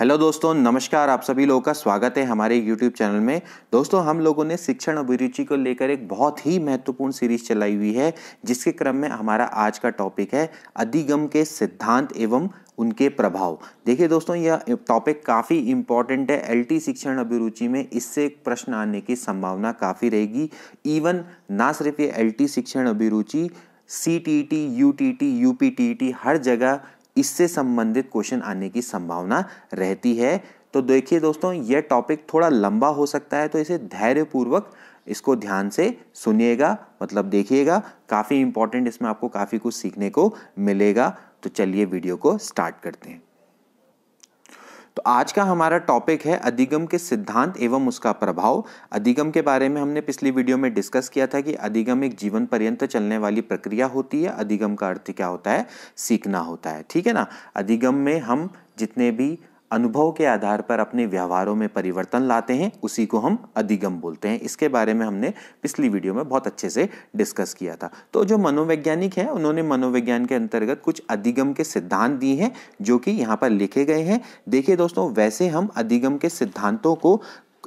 Hello दोस्तों नमस्कार आप सभी लोगों का स्वागत है हमारे यूट्यूब चैनल में दोस्तों हम लोगों ने शिक्षण अभिरुचि को लेकर एक बहुत ही महत्वपूर्ण सीरीज चलाई हुई है जिसके क्रम में हमारा आज का टॉपिक है अधिगम के सिद्धांत एवं उनके प्रभाव देखिए दोस्तों यह टॉपिक काफ़ी इंपॉर्टेंट है एलटी शिक्षण अभिरुचि में इससे प्रश्न आने की संभावना काफ़ी रहेगी इवन ना सिर्फ ये एल शिक्षण अभिरुचि C T T U T T U P T T हर जगह इससे संबंधित क्वेश्चन आने की संभावना रहती है तो देखिए दोस्तों यह टॉपिक थोड़ा लंबा हो सकता है तो इसे धैर्यपूर्वक इसको ध्यान से सुनिएगा मतलब देखिएगा काफ़ी इंपॉर्टेंट इसमें आपको काफ़ी कुछ सीखने को मिलेगा तो चलिए वीडियो को स्टार्ट करते हैं तो आज का हमारा टॉपिक है अधिगम के सिद्धांत एवं उसका प्रभाव अधिगम के बारे में हमने पिछली वीडियो में डिस्कस किया था कि अधिगम एक जीवन पर्यंत चलने वाली प्रक्रिया होती है अधिगम का अर्थ क्या होता है सीखना होता है ठीक है ना अधिगम में हम जितने भी अनुभव के आधार पर अपने व्यवहारों में परिवर्तन लाते हैं उसी को हम अधिगम बोलते हैं इसके बारे में हमने पिछली वीडियो में बहुत अच्छे से डिस्कस किया था तो जो मनोवैज्ञानिक हैं उन्होंने मनोविज्ञान के अंतर्गत कुछ अधिगम के सिद्धांत दिए हैं जो कि यहाँ पर लिखे गए हैं देखिए दोस्तों वैसे हम अधिगम के सिद्धांतों को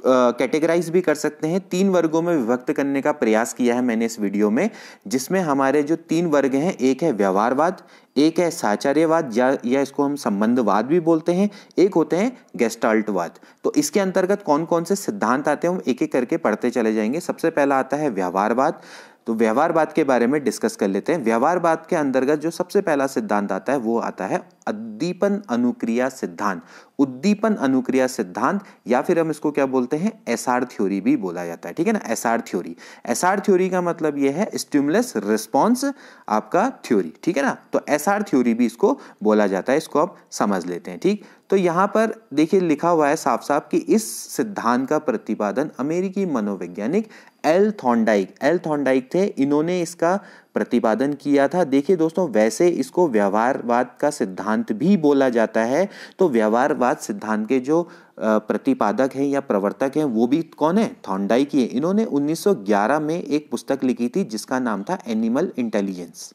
कैटेगराइज भी कर सकते हैं तीन वर्गों में विभक्त करने का प्रयास किया है मैंने इस वीडियो में जिसमें हमारे जो तीन वर्ग हैं एक है व्यवहारवाद एक है साचार्यवाद या या इसको हम संबंधवाद भी बोलते हैं एक होते हैं गेस्टाल्टवाद तो इसके अंतर्गत कौन कौन से सिद्धांत आते हैं हम एक एक करके पढ़ते चले जाएंगे सबसे पहला आता है व्यवहारवाद तो बात के बारे में डिस्कस कर लेते हैं व्यवहारवाद के अंतर्गत जो सबसे पहला सिद्धांत आता है वो आता है उद्दीपन अनुक्रिया सिद्धांत उद्दीपन अनुक्रिया सिद्धांत या फिर हम इसको क्या बोलते हैं एस आर थ्योरी भी बोला जाता है ठीक है ना S R theory S R theory का मतलब ये है स्टिमुलस रिस्पॉन्स आपका थ्योरी ठीक है ना तो एस आर थ्योरी भी इसको बोला जाता है इसको आप समझ लेते हैं ठीक तो यहाँ पर देखिए लिखा हुआ है साफ साफ कि इस सिद्धांत का प्रतिपादन अमेरिकी मनोवैज्ञानिक एल थॉन्डाइक एल थॉन्डाइक थे इन्होंने इसका प्रतिपादन किया था देखिए दोस्तों वैसे इसको व्यवहारवाद का सिद्धांत भी बोला जाता है तो व्यवहारवाद सिद्धांत के जो प्रतिपादक हैं या प्रवर्तक हैं वो भी कौन है थॉन्डाइक ही है इन्होंने 1911 में एक पुस्तक लिखी थी जिसका नाम था एनिमल इंटेलिजेंस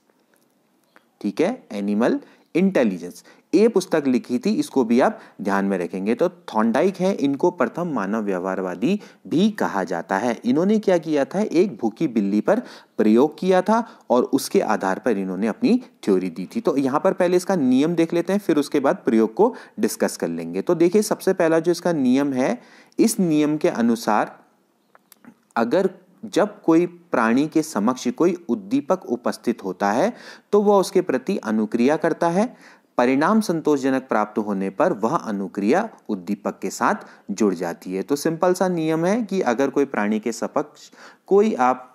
ठीक है एनिमल इंटेलिजेंस ये पुस्तक लिखी थी इसको भी आप ध्यान में रखेंगे तो थॉन्डाइक है इनको प्रथम मानव व्यवहारवादी भी कहा जाता है इन्होंने क्या किया था एक भूखी बिल्ली पर प्रयोग किया था और उसके आधार पर इन्होंने अपनी थ्योरी दी थी तो यहाँ पर पहले इसका नियम देख लेते हैं फिर उसके बाद प्रयोग को डिस्कस कर लेंगे तो देखिए सबसे पहला जो इसका नियम है इस नियम के अनुसार अगर जब कोई प्राणी के समक्ष कोई उद्दीपक उपस्थित होता है तो वह उसके प्रति अनुक्रिया करता है परिणाम संतोषजनक प्राप्त होने पर वह अनुक्रिया उद्दीपक के साथ जुड़ जाती है तो सिंपल सा नियम है कि अगर कोई प्राणी के सपक्ष कोई आप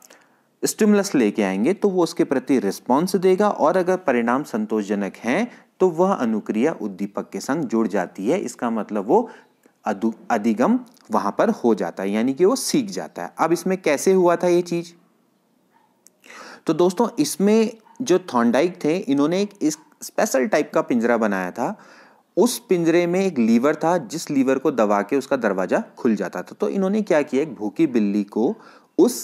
स्टिमुलस लेके आएंगे तो वो उसके प्रति रिस्पॉन्स देगा और अगर परिणाम संतोषजनक हैं तो वह अनुक्रिया उद्दीपक के संग जुड़ जाती है इसका मतलब वो अधिगम वहां पर हो जाता है यानी कि वो सीख जाता है अब इसमें कैसे हुआ था ये चीज़ तो दोस्तों इसमें जो थॉन्डाइक थे इन्होंने एक इस स्पेशल टाइप का पिंजरा बनाया था उस पिंजरे में एक लीवर था जिस लीवर को दबा के उसका दरवाज़ा खुल जाता था तो इन्होंने क्या किया एक भूखी बिल्ली को उस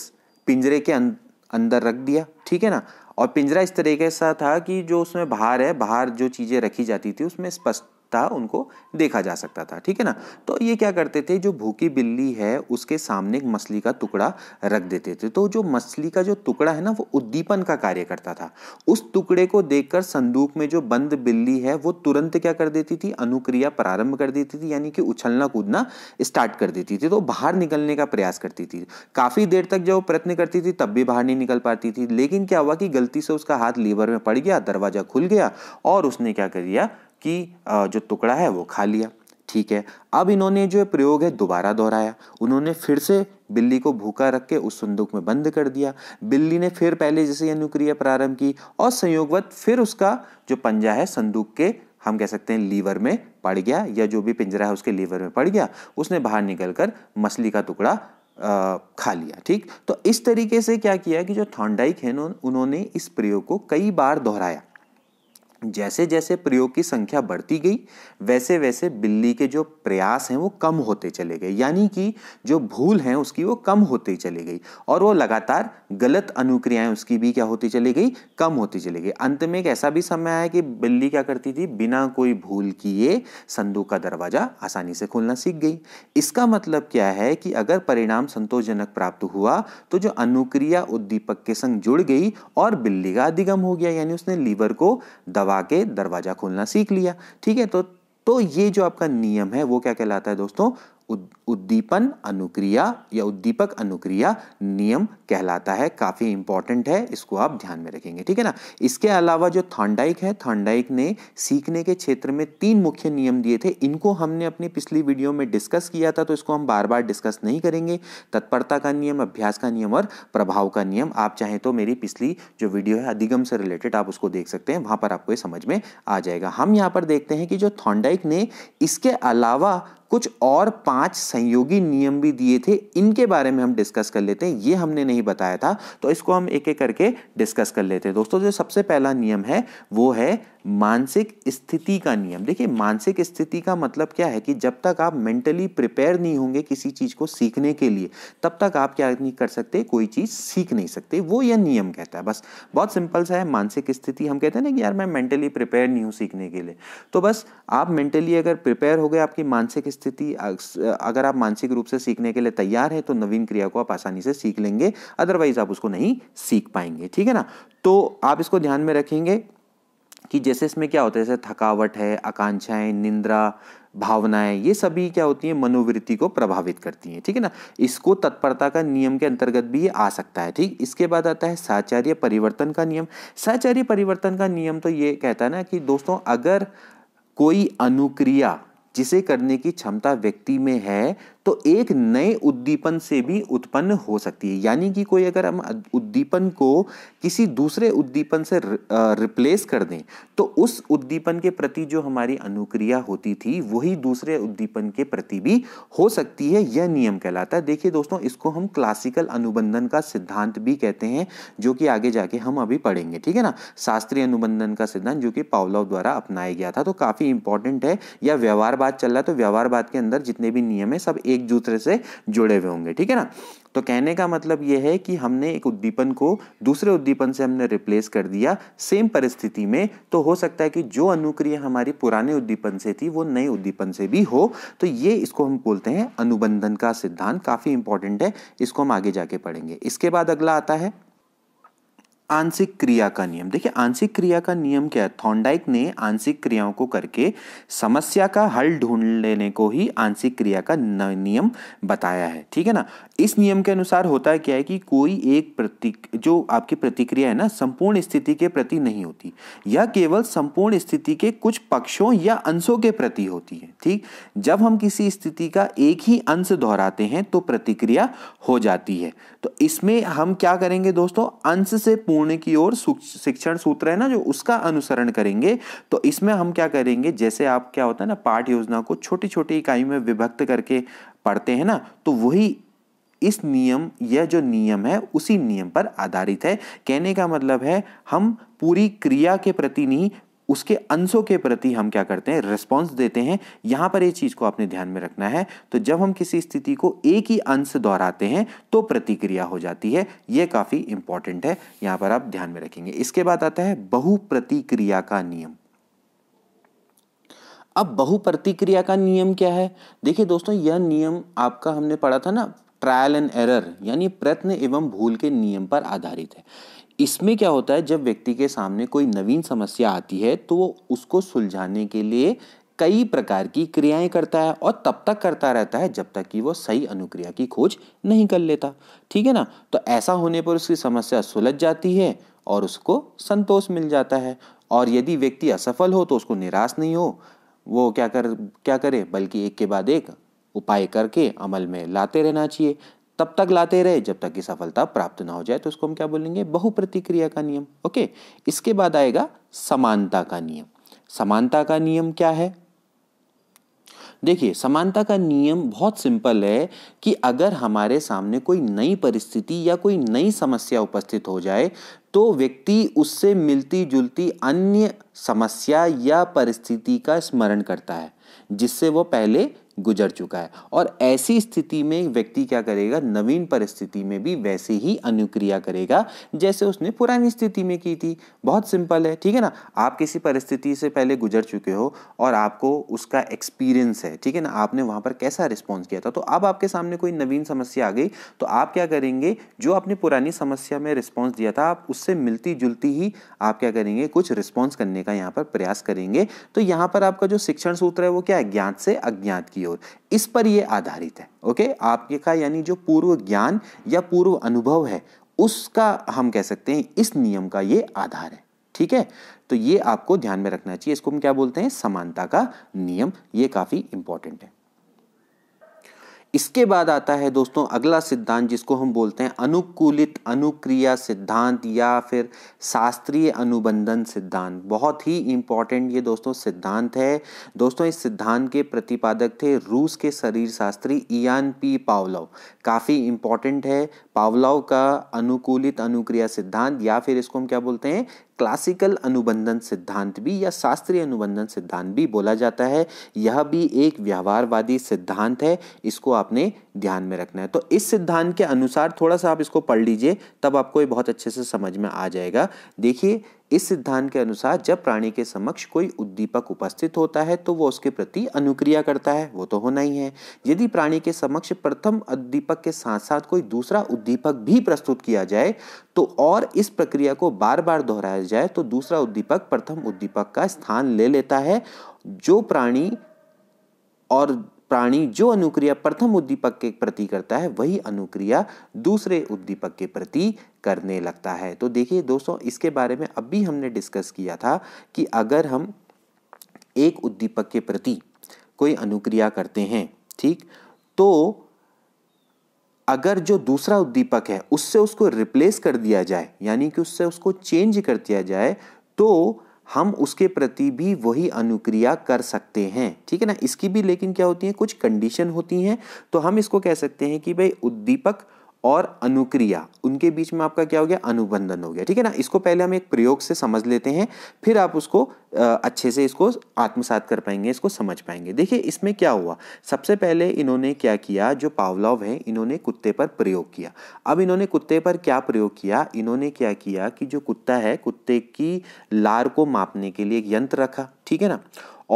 पिंजरे के अं-, अंदर रख दिया ठीक है ना और पिंजरा इस तरीके सा था कि जो उसमें बाहर है बाहर जो चीज़ें रखी जाती थी उसमें स्पष्ट था उनको देखा जा सकता था ठीक है ना तो ये क्या करते थे जो भूखी बिल्ली है उसके सामने एक मछली का टुकड़ा रख देते थे तो जो मछली का जो टुकड़ा है ना वो उद्दीपन का कार्य करता था उस टुकड़े को देखकर संदूक में जो बंद बिल्ली है वो तुरंत क्या कर देती थी अनुक्रिया प्रारंभ कर देती थी यानी कि उछलना कूदना स्टार्ट कर देती थी तो बाहर निकलने का प्रयास करती थी काफ़ी देर तक जब वो प्रयत्न करती थी तब भी बाहर नहीं निकल पाती थी लेकिन क्या हुआ कि गलती से उसका हाथ लीवर में पड़ गया दरवाजा खुल गया और उसने क्या कर दिया कि जो टुकड़ा है वो खा लिया ठीक है अब इन्होंने जो प्रयोग है दोबारा दोहराया उन्होंने फिर से बिल्ली को भूखा रख के उस संदूक में बंद कर दिया बिल्ली ने फिर पहले जैसे अनुक्रिया प्रारंभ की और संयोगवत फिर उसका जो पंजा है संदूक के हम कह सकते हैं लीवर में पड़ गया या जो भी पिंजरा है उसके लीवर में पड़ गया उसने बाहर निकल कर मछली का टुकड़ा खा लिया ठीक तो इस तरीके से क्या किया कि जो थॉन्डाइक है उन्होंने इस प्रयोग को कई बार दोहराया जैसे जैसे प्रयोग की संख्या बढ़ती गई वैसे वैसे बिल्ली के जो प्रयास हैं वो कम होते चले गए यानी कि जो भूल हैं उसकी वो कम होती चली गई और वो लगातार गलत अनुक्रियाएं उसकी भी क्या होती चली गई कम होती चली गई अंत में एक ऐसा भी समय आया कि बिल्ली क्या करती थी बिना कोई भूल किए संदूक का दरवाज़ा आसानी से खोलना सीख गई इसका मतलब क्या है कि अगर परिणाम संतोषजनक प्राप्त हुआ तो जो अनुक्रिया उद्दीपक के संग जुड़ गई और बिल्ली का अधिगम हो गया यानी उसने लीवर को दवा दबा के दरवाज़ा खोलना सीख लिया ठीक है तो तो ये जो आपका नियम है वो क्या कहलाता है दोस्तों उद्दीपन अनुक्रिया या उद्दीपक अनुक्रिया नियम कहलाता है काफ़ी इंपॉर्टेंट है इसको आप ध्यान में रखेंगे ठीक है ना इसके अलावा जो थॉन्डाइक है थॉन्डाइक ने सीखने के क्षेत्र में तीन मुख्य नियम दिए थे इनको हमने अपनी पिछली वीडियो में डिस्कस किया था तो इसको हम बार बार डिस्कस नहीं करेंगे तत्परता का नियम अभ्यास का नियम और प्रभाव का नियम आप चाहें तो मेरी पिछली जो वीडियो है अधिगम से रिलेटेड आप उसको देख सकते हैं वहाँ पर आपको ये समझ में आ जाएगा हम यहाँ पर देखते हैं कि जो थॉन्डाइक ने इसके अलावा कुछ और पांच संयोगी नियम भी दिए थे इनके बारे में हम डिस्कस कर लेते हैं ये हमने नहीं बताया था तो इसको हम एक एक करके डिस्कस कर लेते हैं दोस्तों जो सबसे पहला नियम है वो है मानसिक स्थिति का नियम देखिए मानसिक स्थिति का मतलब क्या है कि जब तक आप मेंटली प्रिपेयर नहीं होंगे किसी चीज़ को सीखने के लिए तब तक आप क्या नहीं कर सकते कोई चीज़ सीख नहीं सकते वो यह नियम कहता है बस बहुत सिंपल सा है मानसिक स्थिति हम कहते हैं ना कि यार मैं मेंटली प्रिपेयर नहीं हूँ सीखने के लिए तो बस आप मेंटली अगर प्रिपेयर हो गए आपकी मानसिक स्थिति अगर आप मानसिक रूप से सीखने के लिए तैयार हैं तो नवीन क्रिया को आप आसानी से सीख लेंगे अदरवाइज आप उसको नहीं सीख पाएंगे ठीक है ना तो आप इसको ध्यान में रखेंगे कि जैसे इसमें क्या होता है जैसे थकावट है आकांक्षाएं निंद्रा भावनाएं ये सभी क्या होती हैं मनोवृत्ति को प्रभावित करती हैं ठीक है ना इसको तत्परता का नियम के अंतर्गत भी ये आ सकता है ठीक इसके बाद आता है साचार्य परिवर्तन का नियम साचार्य परिवर्तन का नियम तो ये कहता है ना कि दोस्तों अगर कोई अनुक्रिया जिसे करने की क्षमता व्यक्ति में है तो एक नए उद्दीपन से भी उत्पन्न हो सकती है यानी कि कोई अगर हम उद्दीपन को किसी दूसरे उद्दीपन से रिप्लेस कर दें तो उस उद्दीपन के प्रति जो हमारी अनुक्रिया होती थी वही दूसरे उद्दीपन के प्रति भी हो सकती है यह नियम कहलाता है देखिए दोस्तों इसको हम क्लासिकल अनुबंधन का सिद्धांत भी कहते हैं जो कि आगे जाके हम अभी पढ़ेंगे ठीक है ना शास्त्रीय अनुबंधन का सिद्धांत जो कि पावलव द्वारा अपनाया गया था तो काफ़ी इंपॉर्टेंट है या व्यवहार बात चल रहा है तो व्यवहार बात के अंदर जितने भी नियम है सब एक एक दूसरे से जुड़े हुए होंगे ठीक है ना तो कहने का मतलब यह है कि हमने एक उद्दीपन को दूसरे उद्दीपन से हमने रिप्लेस कर दिया सेम परिस्थिति में तो हो सकता है कि जो अनुक्रिया हमारी पुराने उद्दीपन से थी वो नए उद्दीपन से भी हो तो ये इसको हम बोलते हैं अनुबंधन का सिद्धांत काफ़ी इंपॉर्टेंट है इसको हम आगे जाके पढ़ेंगे इसके बाद अगला आता है आंशिक क्रिया का नियम देखिए आंशिक क्रिया का नियम क्या है थॉन्डाइक ने आंशिक क्रियाओं को करके समस्या का हल ढूंढ लेने को ही आंशिक क्रिया का नियम बताया है ठीक है ना इस नियम के अनुसार होता है क्या है कि कोई एक प्रति जो आपकी प्रतिक्रिया है ना संपूर्ण स्थिति के प्रति नहीं होती यह केवल संपूर्ण स्थिति के कुछ पक्षों या अंशों के प्रति होती है ठीक जब हम किसी स्थिति का एक ही अंश दोहराते हैं तो प्रतिक्रिया हो जाती है तो इसमें हम क्या करेंगे दोस्तों अंश से पूर्ण पूर्ण की ओर शिक्षण सूत्र है ना जो उसका अनुसरण करेंगे तो इसमें हम क्या करेंगे जैसे आप क्या होता है ना पाठ योजना को छोटी छोटी इकाई में विभक्त करके पढ़ते हैं ना तो वही इस नियम यह जो नियम है उसी नियम पर आधारित है कहने का मतलब है हम पूरी क्रिया के प्रति नहीं उसके अंशों के प्रति हम क्या करते हैं रिस्पॉन्स देते हैं यहाँ पर ये चीज़ को आपने ध्यान में रखना है तो जब हम किसी स्थिति को एक ही अंश दोहराते हैं तो प्रतिक्रिया हो जाती है ये काफ़ी इंपॉर्टेंट है यहाँ पर आप ध्यान में रखेंगे इसके बाद आता है बहुप्रतिक्रिया का नियम अब बहुप्रतिक्रिया का नियम क्या है देखिए दोस्तों यह नियम आपका हमने पढ़ा था ना ट्रायल एंड एरर यानी प्रयत्न एवं भूल के नियम पर आधारित है इसमें क्या होता है जब व्यक्ति के सामने कोई नवीन समस्या आती है तो वो उसको सुलझाने के लिए कई प्रकार की क्रियाएं करता है और तब तक करता रहता है जब तक कि वो सही अनुक्रिया की खोज नहीं कर लेता ठीक है ना तो ऐसा होने पर उसकी समस्या सुलझ जाती है और उसको संतोष मिल जाता है और यदि व्यक्ति असफल हो तो उसको निराश नहीं हो वो क्या कर क्या करे बल्कि एक के बाद एक उपाय करके अमल में लाते रहना चाहिए तब तक लाते रहे जब तक कि सफलता प्राप्त ना हो जाए तो उसको हम क्या बोलेंगे बहुप्रतिक्रिया का नियम ओके इसके बाद आएगा समानता का नियम समानता का नियम क्या है देखिए समानता का नियम बहुत सिंपल है कि अगर हमारे सामने कोई नई परिस्थिति या कोई नई समस्या उपस्थित हो जाए तो व्यक्ति उससे मिलती जुलती अन्य समस्या या परिस्थिति का स्मरण करता है जिससे वो पहले गुजर चुका है और ऐसी स्थिति में व्यक्ति क्या करेगा नवीन परिस्थिति में भी वैसे ही अनुक्रिया करेगा जैसे उसने पुरानी स्थिति में की थी बहुत सिंपल है ठीक है ना आप किसी परिस्थिति से पहले गुजर चुके हो और आपको उसका एक्सपीरियंस है ठीक है ना आपने वहाँ पर कैसा रिस्पॉन्स किया था तो अब आपके सामने कोई नवीन समस्या आ गई तो आप क्या करेंगे जो आपने पुरानी समस्या में रिस्पॉन्स दिया था आप उससे मिलती जुलती ही आप क्या करेंगे कुछ रिस्पॉन्स करने का यहाँ पर प्रयास करेंगे तो यहाँ पर आपका जो शिक्षण सूत्र है वो क्या है ज्ञात से अज्ञात की ओर इस पर ये आधारित है ओके आपके का यानी जो पूर्व ज्ञान या पूर्व अनुभव है उसका हम कह सकते हैं इस नियम का ये आधार है ठीक है तो ये आपको ध्यान में रखना चाहिए इसको हम क्या बोलते हैं समानता का नियम ये काफ़ी इंपॉर्टेंट है इसके बाद आता है दोस्तों अगला सिद्धांत जिसको हम बोलते हैं अनुकूलित अनुक्रिया सिद्धांत या फिर शास्त्रीय अनुबंधन सिद्धांत बहुत ही इम्पॉर्टेंट ये दोस्तों सिद्धांत है दोस्तों इस सिद्धांत के प्रतिपादक थे रूस के शरीर शास्त्री इयान पी पावलव काफ़ी इम्पॉर्टेंट है पावलव का अनुकूलित अनुक्रिया सिद्धांत या फिर इसको हम क्या बोलते हैं क्लासिकल अनुबंधन सिद्धांत भी या शास्त्रीय अनुबंधन सिद्धांत भी बोला जाता है यह भी एक व्यवहारवादी सिद्धांत है इसको आपने ध्यान में रखना है तो इस सिद्धांत के अनुसार थोड़ा सा आप इसको पढ़ लीजिए तब आपको ये बहुत अच्छे से समझ में आ जाएगा देखिए इस सिद्धांत के अनुसार जब प्राणी के समक्ष कोई उद्दीपक उपस्थित होता है तो वो उसके प्रति अनुक्रिया करता है वो तो होना ही है यदि प्राणी के समक्ष प्रथम उद्दीपक के साथ साथ कोई दूसरा उद्दीपक भी प्रस्तुत किया जाए तो और इस प्रक्रिया को बार बार दोहराया जाए तो दूसरा उद्दीपक प्रथम उद्दीपक का स्थान ले लेता है जो प्राणी और प्राणी जो अनुक्रिया प्रथम उद्दीपक के प्रति करता है वही अनुक्रिया दूसरे उद्दीपक के प्रति करने लगता है तो देखिए दोस्तों इसके बारे में अब भी हमने डिस्कस किया था कि अगर हम एक उद्दीपक के प्रति कोई अनुक्रिया करते हैं ठीक तो अगर जो दूसरा उद्दीपक है उससे उसको रिप्लेस कर दिया जाए यानी कि उससे उसको चेंज कर दिया जाए तो हम उसके प्रति भी वही अनुक्रिया कर सकते हैं ठीक है ना इसकी भी लेकिन क्या होती है कुछ कंडीशन होती हैं तो हम इसको कह सकते हैं कि भाई उद्दीपक और अनुक्रिया उनके बीच में आपका क्या हो गया अनुबंधन हो गया ठीक है ना इसको पहले हम एक प्रयोग से समझ लेते हैं फिर आप उसको अच्छे से इसको आत्मसात कर पाएंगे इसको समझ पाएंगे देखिए इसमें क्या हुआ सबसे पहले इन्होंने क्या किया जो पावलव है इन्होंने कुत्ते पर प्रयोग किया अब इन्होंने कुत्ते पर क्या प्रयोग किया इन्होंने क्या किया कि जो कुत्ता है कुत्ते की लार को मापने के लिए एक यंत्र रखा ठीक है ना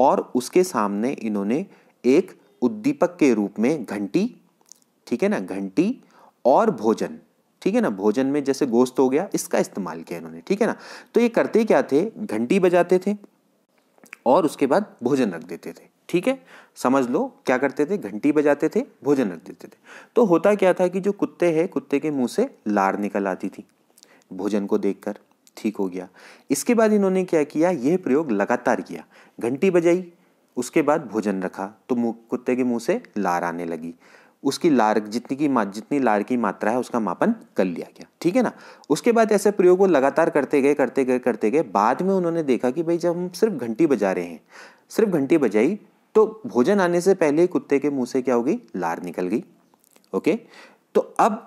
और उसके सामने इन्होंने एक उद्दीपक के रूप में घंटी ठीक है ना घंटी और भोजन ठीक है ना भोजन में जैसे गोश्त हो गया इसका इस्तेमाल किया इन्होंने ठीक है ना तो ये करते क्या थे घंटी बजाते थे और उसके बाद भोजन रख देते थे ठीक है समझ लो क्या करते थे घंटी बजाते थे भोजन रख देते थे तो होता क्या था कि जो कुत्ते हैं कुत्ते के मुंह से लार निकल आती थी भोजन को देखकर ठीक हो गया इसके बाद इन्होंने क्या किया यह प्रयोग लगातार किया घंटी बजाई उसके बाद भोजन रखा तो कुत्ते के मुंह से लार आने लगी उसकी लार जितनी की जितनी लार की मात्रा है उसका मापन कर लिया गया ठीक है ना उसके बाद ऐसे प्रयोग वो लगातार करते गए करते गए करते गए बाद में उन्होंने देखा कि भाई जब हम सिर्फ घंटी बजा रहे हैं सिर्फ घंटी बजाई तो भोजन आने से पहले कुत्ते के मुंह से क्या हो गई लार निकल गई ओके तो अब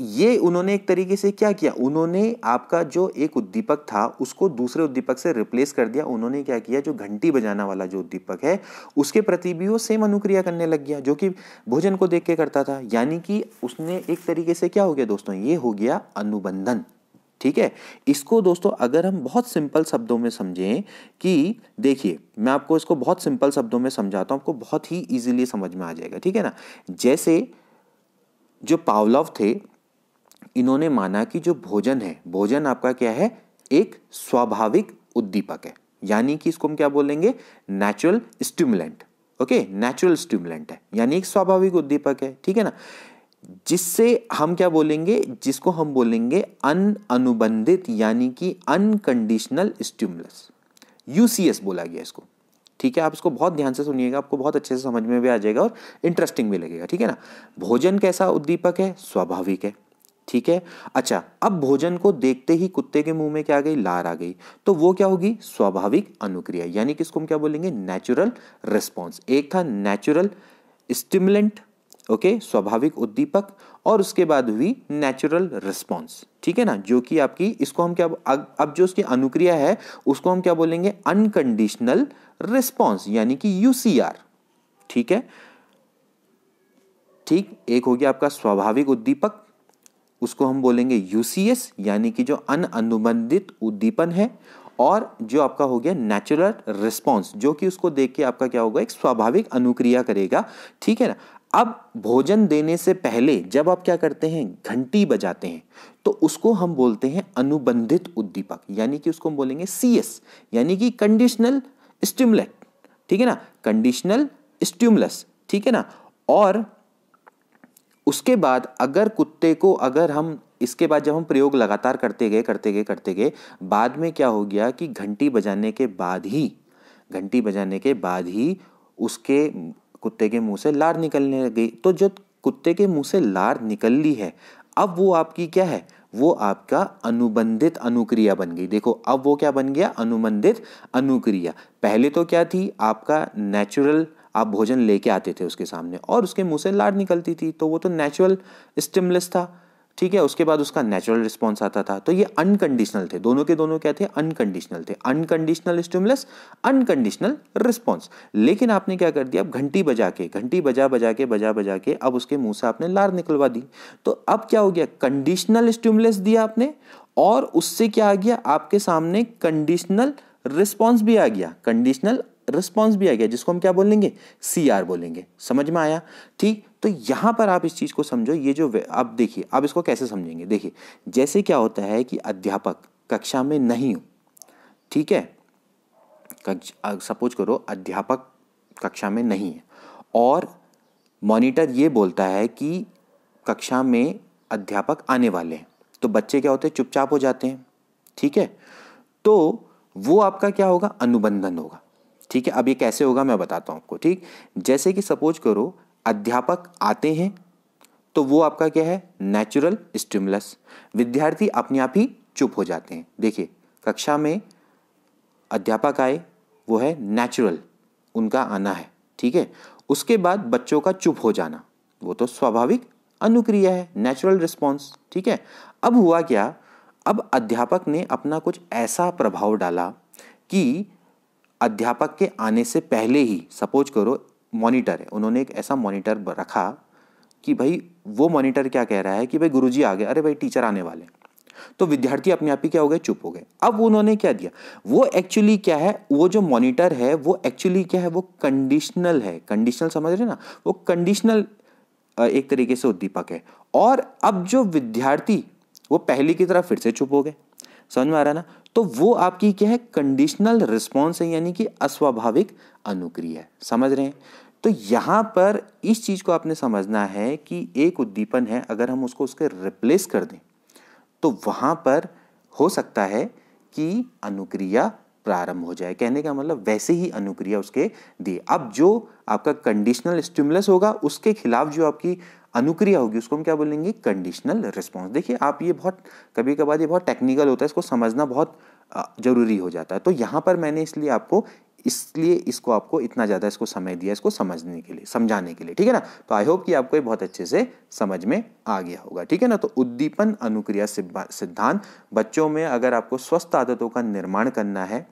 ये उन्होंने एक तरीके से क्या किया उन्होंने आपका जो एक उद्दीपक था उसको दूसरे उद्दीपक से रिप्लेस कर दिया उन्होंने क्या किया जो घंटी बजाना वाला जो उद्दीपक है उसके प्रति भी वो सेम अनुक्रिया करने लग गया जो कि भोजन को देख के करता था यानी कि उसने एक तरीके से क्या हो गया दोस्तों ये हो गया अनुबंधन ठीक है इसको दोस्तों अगर हम बहुत सिंपल शब्दों में समझें कि देखिए मैं आपको इसको बहुत सिंपल शब्दों में समझाता हूँ आपको बहुत ही ईजिली समझ में आ जाएगा ठीक है ना जैसे जो पावलव थे इन्होंने माना कि जो भोजन है भोजन आपका क्या है एक स्वाभाविक उद्दीपक है यानी कि इसको हम क्या बोलेंगे natural stimulant okay natural stimulant है यानी एक स्वाभाविक उद्दीपक है ठीक है ना जिससे हम क्या बोलेंगे जिसको हम बोलेंगे अन अनुबंधित यानी कि अनकंडीशनल स्टिमुलस यूसीएस बोला गया इसको ठीक है आप इसको बहुत ध्यान से सुनिएगा आपको बहुत अच्छे से समझ में भी आ जाएगा और इंटरेस्टिंग भी लगेगा ठीक है ना भोजन कैसा उद्दीपक है स्वाभाविक है ठीक है अच्छा अब भोजन को देखते ही कुत्ते के मुंह में क्या आ गई लार आ गई तो वो क्या होगी स्वाभाविक अनुक्रिया यानी कि इसको हम क्या बोलेंगे नेचुरल रिस्पॉन्स एक था नेचुरल स्टिमुलेंट ओके स्वाभाविक उद्दीपक और उसके बाद हुई नेचुरल रिस्पॉन्स ठीक है ना जो कि आपकी इसको हम क्या अब, अब जो उसकी अनुक्रिया है उसको हम क्या बोलेंगे अनकंडीशनल रिस्पॉन्स यानी कि यूसीआर ठीक है ठीक एक हो गया आपका स्वाभाविक उद्दीपक उसको हम बोलेंगे यूसीएस यानी कि जो अन अनुबंधित उद्दीपन है और जो आपका हो गया नेचुरल रिस्पॉन्स जो कि उसको देख के आपका क्या होगा एक स्वाभाविक अनुक्रिया करेगा ठीक है ना अब भोजन देने से पहले जब आप क्या करते हैं घंटी बजाते हैं तो उसको हम बोलते हैं अनुबंधित उद्दीपक यानी कि उसको हम बोलेंगे सी यानी कि कंडीशनल स्टिमुलेट ठीक है ना कंडीशनल स्टिमुलस ठीक है ना और उसके बाद अगर कुत्ते को अगर हम इसके बाद जब हम प्रयोग लगातार करते गए करते गए करते गए बाद में क्या हो गया कि घंटी बजाने के बाद ही घंटी बजाने के बाद ही उसके कुत्ते के मुंह से लार निकलने लगी तो जो कुत्ते के मुंह से लार निकल ली है अब वो आपकी क्या है वो आपका अनुबंधित अनुक्रिया बन गई देखो अब वो क्या बन गया अनुबंधित अनुक्रिया पहले तो क्या थी आपका नेचुरल आप भोजन लेके आते थे उसके सामने और उसके मुंह से लाड़ निकलती थी तो वो तो नेचुरल स्टिमलेस था ठीक है उसके बाद उसका नेचुरल रिस्पॉन्स आता था तो ये अनकंडीशनल थे दोनों के दोनों क्या थे अनकंडीशनल थे अनकंडीशनल स्टिमुलस अनकंडीशनल रिस्पॉन्स लेकिन आपने क्या कर दिया अब घंटी बजा के घंटी बजा बजा के बजा बजा के अब उसके मुंह से आपने लार निकलवा दी तो अब क्या हो गया कंडीशनल स्टिमुलस दिया आपने और उससे क्या आ गया आपके सामने कंडीशनल रिस्पॉन्स भी आ गया कंडीशनल रिस्पॉन्स भी आ गया जिसको हम क्या बोलेंगे सी आर बोलेंगे समझ में आया ठीक तो यहाँ पर आप इस चीज़ को समझो ये जो आप देखिए आप इसको कैसे समझेंगे देखिए जैसे क्या होता है कि अध्यापक कक्षा में नहीं हो ठीक है सपोज करो अध्यापक कक्षा में नहीं है और मॉनिटर ये बोलता है कि कक्षा में अध्यापक आने वाले हैं तो बच्चे क्या होते हैं चुपचाप हो जाते हैं ठीक है तो वो आपका क्या होगा अनुबंधन होगा ठीक है अब ये कैसे होगा मैं बताता हूँ आपको ठीक जैसे कि सपोज करो अध्यापक आते हैं तो वो आपका क्या है नेचुरल स्टिमुलस विद्यार्थी अपने आप ही चुप हो जाते हैं देखिए कक्षा में अध्यापक आए वो है नेचुरल उनका आना है ठीक है उसके बाद बच्चों का चुप हो जाना वो तो स्वाभाविक अनुक्रिया है नेचुरल रिस्पॉन्स ठीक है अब हुआ क्या अब अध्यापक ने अपना कुछ ऐसा प्रभाव डाला कि अध्यापक के आने से पहले ही सपोज करो मॉनिटर है उन्होंने एक ऐसा मॉनिटर रखा कि भाई वो मॉनिटर क्या कह रहा है कि भाई गुरुजी आ गए अरे भाई टीचर आने वाले तो विद्यार्थी अपने आप ही क्या हो गए चुप हो गए अब उन्होंने क्या दिया वो एक्चुअली क्या है वो जो मॉनिटर है वो एक्चुअली क्या है वो कंडीशनल है कंडीशनल समझ रहे ना वो कंडीशनल एक तरीके से उद्दीपक है और अब जो विद्यार्थी वो पहले की तरह फिर से चुप हो गए समझ में आ रहा है ना तो वो आपकी क्या है कंडीशनल रिस्पॉन्स है यानी कि अस्वाभाविक अनुक्रिया समझ रहे हैं तो यहाँ पर इस चीज़ को आपने समझना है कि एक उद्दीपन है अगर हम उसको उसके रिप्लेस कर दें तो वहाँ पर हो सकता है कि अनुक्रिया प्रारंभ हो जाए कहने का मतलब वैसे ही अनुक्रिया उसके दिए अब जो आपका कंडीशनल स्टिमुलस होगा उसके खिलाफ जो आपकी अनुक्रिया होगी उसको हम क्या बोलेंगे कंडीशनल रिस्पॉन्स देखिए आप ये बहुत कभी कभार ये बहुत टेक्निकल होता है इसको समझना बहुत ज़रूरी हो जाता है तो यहाँ पर मैंने इसलिए आपको इसलिए इसको आपको इतना ज़्यादा इसको समय दिया इसको समझने के लिए समझाने के लिए ठीक है ना तो आई होप कि आपको ये बहुत अच्छे से समझ में आ गया होगा ठीक है ना तो उद्दीपन अनुक्रिया सिद्धांत बच्चों में अगर आपको स्वस्थ आदतों का निर्माण करना है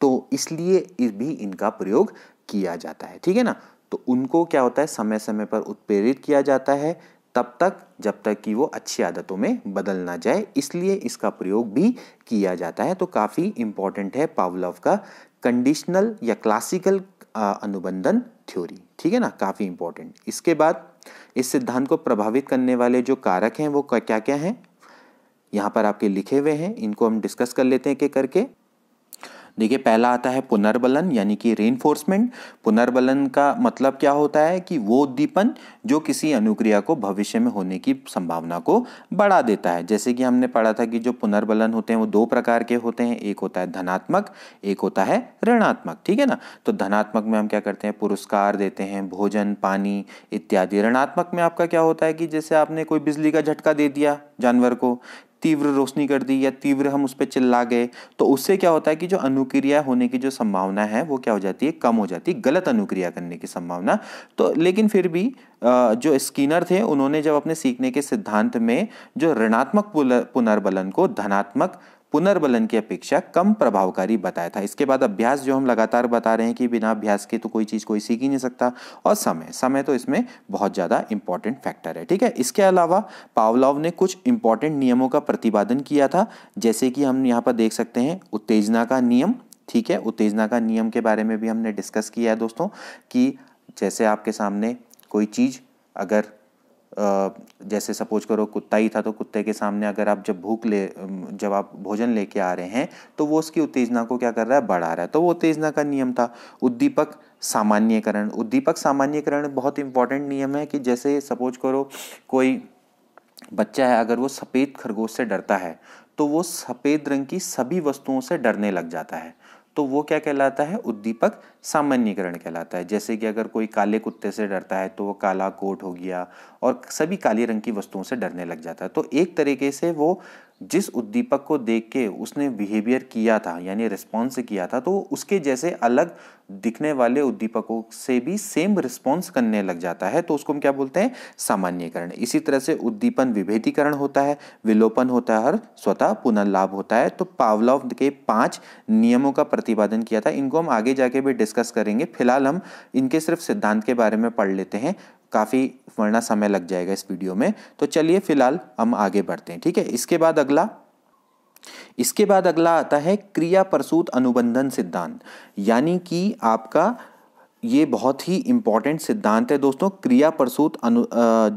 तो इसलिए भी इनका प्रयोग किया जाता है ठीक है ना तो उनको क्या होता है समय समय पर उत्प्रेरित किया जाता है तब तक जब तक कि वो अच्छी आदतों में बदल ना जाए इसलिए इसका प्रयोग भी किया जाता है तो काफ़ी इम्पॉर्टेंट है पावलव का कंडीशनल या क्लासिकल अनुबंधन थ्योरी ठीक है ना काफ़ी इंपॉर्टेंट इसके बाद इस सिद्धांत को प्रभावित करने वाले जो कारक हैं वो क्या क्या हैं यहाँ पर आपके लिखे हुए हैं इनको हम डिस्कस कर लेते हैं एक करके देखिए पहला आता है पुनर्बलन यानी कि रेनफोर्समेंट पुनर्बलन का मतलब क्या होता है कि वो उद्दीपन जो किसी अनुक्रिया को भविष्य में होने की संभावना को बढ़ा देता है जैसे कि हमने पढ़ा था कि जो पुनर्बलन होते हैं वो दो प्रकार के होते हैं एक होता है धनात्मक एक होता है ऋणात्मक ठीक है ना तो धनात्मक में हम क्या करते हैं पुरस्कार देते हैं भोजन पानी इत्यादि ऋणात्मक में आपका क्या होता है कि जैसे आपने कोई बिजली का झटका दे दिया जानवर को तीव्र रोशनी कर दी या तीव्र हम उस पर चिल्ला गए तो उससे क्या होता है कि जो अनुक्रिया होने की जो संभावना है वो क्या हो जाती है कम हो जाती है गलत अनुक्रिया करने की संभावना तो लेकिन फिर भी जो स्कीनर थे उन्होंने जब अपने सीखने के सिद्धांत में जो ऋणात्मक पुनर्बलन को धनात्मक पुनर्बलन की अपेक्षा कम प्रभावकारी बताया था इसके बाद अभ्यास जो हम लगातार बता रहे हैं कि बिना अभ्यास के तो कोई चीज़ कोई सीख ही नहीं सकता और समय समय तो इसमें बहुत ज़्यादा इंपॉर्टेंट फैक्टर है ठीक है इसके अलावा पावलाव ने कुछ इंपॉर्टेंट नियमों का प्रतिपादन किया था जैसे कि हम यहाँ पर देख सकते हैं उत्तेजना का नियम ठीक है उत्तेजना का नियम के बारे में भी हमने डिस्कस किया है दोस्तों कि जैसे आपके सामने कोई चीज़ अगर जैसे सपोज करो कुत्ता ही था तो कुत्ते के सामने अगर आप जब भूख ले जब आप भोजन लेके आ रहे हैं तो वो उसकी उत्तेजना को क्या कर रहा है बढ़ा रहा है तो वो उत्तेजना का नियम था उद्दीपक सामान्यकरण उद्दीपक सामान्यकरण बहुत इंपॉर्टेंट नियम है कि जैसे सपोज करो कोई बच्चा है अगर वो सफ़ेद खरगोश से डरता है तो वो सफ़ेद रंग की सभी वस्तुओं से डरने लग जाता है तो वो क्या कहलाता है उद्दीपक सामान्यकरण कहलाता है जैसे कि अगर कोई काले कुत्ते से डरता है तो वो काला कोट हो गया और सभी काले रंग की वस्तुओं से डरने लग जाता है तो एक तरीके से वो जिस उद्दीपक को देख के उसने बिहेवियर किया था यानी रिस्पॉन्स किया था तो उसके जैसे अलग दिखने वाले उद्दीपकों से भी सेम रिस्पॉन्स करने लग जाता है तो उसको हम क्या बोलते हैं सामान्यकरण इसी तरह से उद्दीपन विभेदीकरण होता है विलोपन होता है और स्वतः पुनर्लाभ होता है तो पावलव के पांच नियमों का प्रतिपादन किया था इनको हम आगे जाके भी डिस्कस करेंगे फिलहाल हम इनके सिर्फ सिद्धांत के बारे में पढ़ लेते हैं काफ़ी वरना समय लग जाएगा इस वीडियो में तो चलिए फिलहाल हम आगे बढ़ते हैं ठीक है इसके बाद अगला इसके बाद अगला आता है क्रिया प्रसूत अनुबंधन सिद्धांत यानी कि आपका ये बहुत ही इंपॉर्टेंट सिद्धांत है दोस्तों क्रिया प्रसूत अनु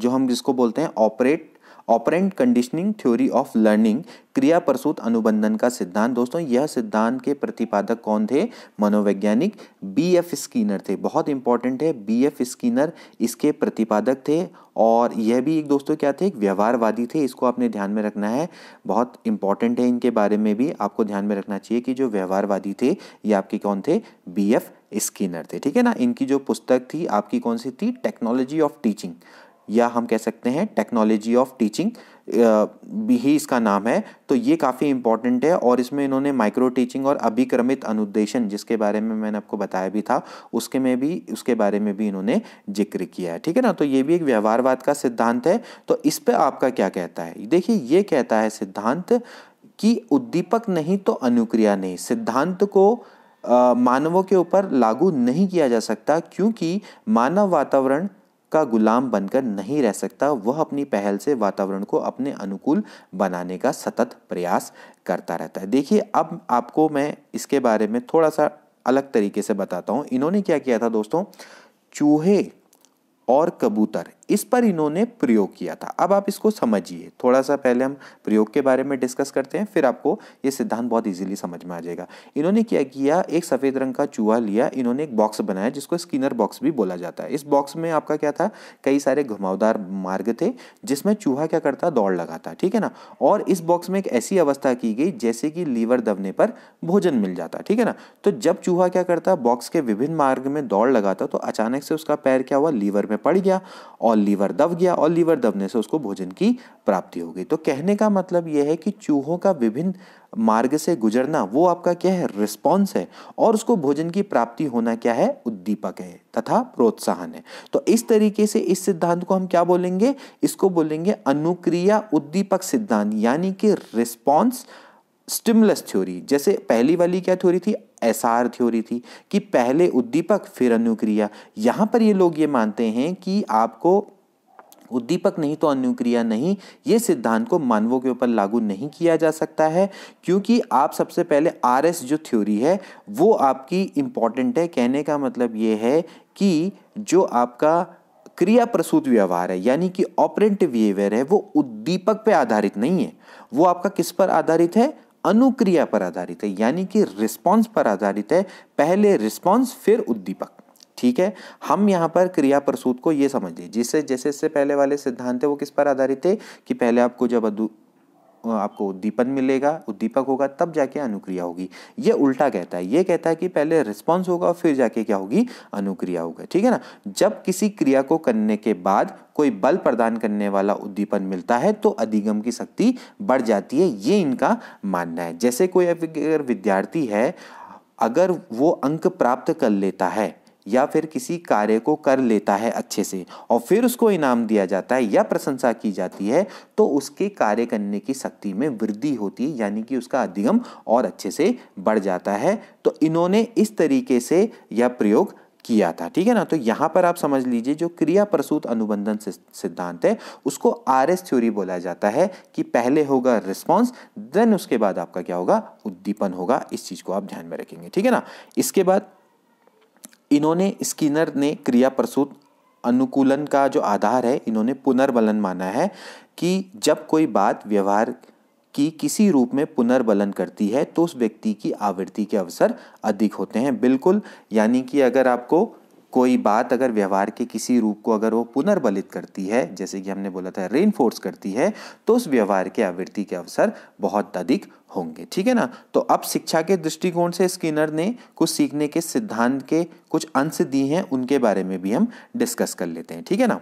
जो हम जिसको बोलते हैं operate operant conditioning theory of learning क्रिया प्रसूत अनुबंधन का सिद्धांत दोस्तों यह सिद्धांत के प्रतिपादक कौन थे मनोवैज्ञानिक बी एफ स्कीनर थे बहुत इंपॉर्टेंट है बी एफ स्कीनर इसके प्रतिपादक थे और यह भी एक दोस्तों क्या थे एक व्यवहारवादी थे इसको आपने ध्यान में रखना है बहुत इंपॉर्टेंट है इनके बारे में भी आपको ध्यान में रखना चाहिए कि जो व्यवहारवादी थे ये आपके कौन थे बी एफ स्कीनर थे ठीक है ना इनकी जो पुस्तक थी आपकी कौन सी थी टेक्नोलॉजी ऑफ टीचिंग या हम कह सकते हैं टेक्नोलॉजी ऑफ टीचिंग भी ही इसका नाम है तो ये काफ़ी इंपॉर्टेंट है और इसमें इन्होंने माइक्रो टीचिंग और अभिक्रमित अनुदेशन जिसके बारे में मैंने आपको बताया भी था उसके में भी उसके बारे में भी इन्होंने जिक्र किया है ठीक है ना तो ये भी एक व्यवहारवाद का सिद्धांत है तो इस पर आपका क्या कहता है देखिए ये कहता है सिद्धांत कि उद्दीपक नहीं तो अनुक्रिया नहीं सिद्धांत को मानवों के ऊपर लागू नहीं किया जा सकता क्योंकि मानव वातावरण का गुलाम बनकर नहीं रह सकता वह अपनी पहल से वातावरण को अपने अनुकूल बनाने का सतत प्रयास करता रहता है देखिए अब आपको मैं इसके बारे में थोड़ा सा अलग तरीके से बताता हूँ इन्होंने क्या किया था दोस्तों चूहे और कबूतर इस पर इन्होंने प्रयोग किया था अब आप इसको समझिए थोड़ा सा पहले हम प्रयोग के बारे में डिस्कस करते हैं फिर आपको ये सिद्धांत बहुत इजीली समझ में आ जाएगा इन्होंने क्या किया एक सफ़ेद रंग का चूहा लिया इन्होंने एक बॉक्स बनाया जिसको स्किनर बॉक्स भी बोला जाता है इस बॉक्स में आपका क्या था कई सारे घुमावदार मार्ग थे जिसमें चूहा क्या करता दौड़ लगाता ठीक है ना और इस बॉक्स में एक ऐसी अवस्था की गई जैसे कि लीवर दबने पर भोजन मिल जाता ठीक है ना तो जब चूहा क्या करता बॉक्स के विभिन्न मार्ग में दौड़ लगाता तो अचानक से उसका पैर क्या हुआ लीवर में पड़ गया और और लीवर दब गया और लीवर दबने से उसको भोजन की प्राप्ति हो गई तो कहने का मतलब यह है कि चूहों का विभिन्न मार्ग से गुजरना वो आपका क्या है रिस्पॉन्स है और उसको भोजन की प्राप्ति होना क्या है उद्दीपक है तथा प्रोत्साहन है तो इस तरीके से इस सिद्धांत को हम क्या बोलेंगे इसको बोलेंगे अनुक्रिया उद्दीपक सिद्धांत यानी कि रिस्पॉन्स स्टिमुलस थ्योरी जैसे पहली वाली क्या थ्योरी थी एस आर थ्योरी थी कि पहले उद्दीपक फिर अनुक्रिया यहाँ पर ये लोग ये मानते हैं कि आपको उद्दीपक नहीं तो अनुक्रिया नहीं ये सिद्धांत को मानवों के ऊपर लागू नहीं किया जा सकता है क्योंकि आप सबसे पहले आर एस जो थ्योरी है वो आपकी इम्पॉर्टेंट है कहने का मतलब ये है कि जो आपका क्रिया प्रसूत व्यवहार है यानी कि ऑपरेंट बिहेवियर है वो उद्दीपक पे आधारित नहीं है वो आपका किस पर आधारित है अनुक्रिया पर आधारित है यानी कि रिस्पॉन्स पर आधारित है पहले रिस्पॉन्स फिर उद्दीपक ठीक है हम यहाँ पर क्रिया प्रसूत को ये समझ लीजिए जिससे जैसे इससे पहले वाले सिद्धांत है वो किस पर आधारित थे कि पहले आपको जब आपको उद्दीपन मिलेगा उद्दीपक होगा तब जाके अनुक्रिया होगी ये उल्टा कहता है ये कहता है कि पहले रिस्पॉन्स होगा और फिर जाके क्या होगी अनुक्रिया होगा ठीक है ना जब किसी क्रिया को करने के बाद कोई बल प्रदान करने वाला उद्दीपन मिलता है तो अधिगम की शक्ति बढ़ जाती है ये इनका मानना है जैसे कोई अगर विद्यार्थी है अगर वो अंक प्राप्त कर लेता है या फिर किसी कार्य को कर लेता है अच्छे से और फिर उसको इनाम दिया जाता है या प्रशंसा की जाती है तो उसके कार्य करने की शक्ति में वृद्धि होती है यानी कि उसका अधिगम और अच्छे से बढ़ जाता है तो इन्होंने इस तरीके से यह प्रयोग किया था ठीक है ना तो यहाँ पर आप समझ लीजिए जो क्रिया प्रसूत अनुबंधन सिद्धांत है उसको आर एस थ्योरी बोला जाता है कि पहले होगा रिस्पॉन्स देन उसके बाद आपका क्या होगा उद्दीपन होगा इस चीज़ को आप ध्यान में रखेंगे ठीक है ना इसके बाद इन्होंने स्किनर ने क्रिया प्रसूत अनुकूलन का जो आधार है इन्होंने पुनर्बलन माना है कि जब कोई बात व्यवहार की किसी रूप में पुनर्बलन करती है तो उस व्यक्ति की आवृत्ति के अवसर अधिक होते हैं बिल्कुल यानी कि अगर आपको कोई बात अगर व्यवहार के किसी रूप को अगर वो पुनर्बलित करती है जैसे कि हमने बोला था रेन करती है तो उस व्यवहार के आवृत्ति के अवसर बहुत अधिक होंगे ठीक है ना तो अब शिक्षा के दृष्टिकोण से स्किनर ने कुछ सीखने के सिद्धांत के कुछ अंश दिए हैं उनके बारे में भी हम डिस्कस कर लेते हैं ठीक है ना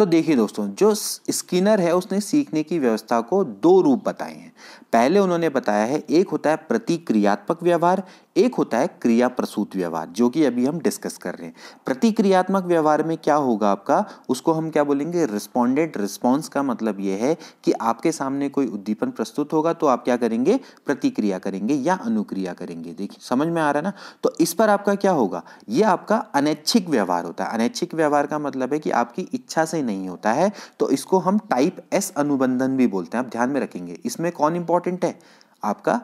तो देखिए दोस्तों जो स्किनर है उसने सीखने की व्यवस्था को दो रूप बताए हैं पहले उन्होंने बताया है एक होता है प्रतिक्रियात्मक व्यवहार एक होता है क्रिया प्रसूत व्यवहार जो कि अभी हम डिस्कस कर रहे हैं प्रतिक्रियात्मक व्यवहार में क्या होगा आपका उसको हम क्या बोलेंगे रिस्पॉन्डेंट रिस्पॉन्स का मतलब यह है कि आपके सामने कोई उद्दीपन प्रस्तुत होगा तो आप क्या करेंगे प्रतिक्रिया करेंगे या अनुक्रिया करेंगे देखिए समझ में आ रहा है ना तो इस पर आपका क्या होगा यह आपका अनैच्छिक व्यवहार होता है अनैच्छिक व्यवहार का मतलब है कि आपकी इच्छा से नहीं होता है तो इसको हम टाइप एस अनुबंधन भी बोलते हैं आप ध्यान में रखेंगे इसमें कौन इंपॉर्टेंट है आपका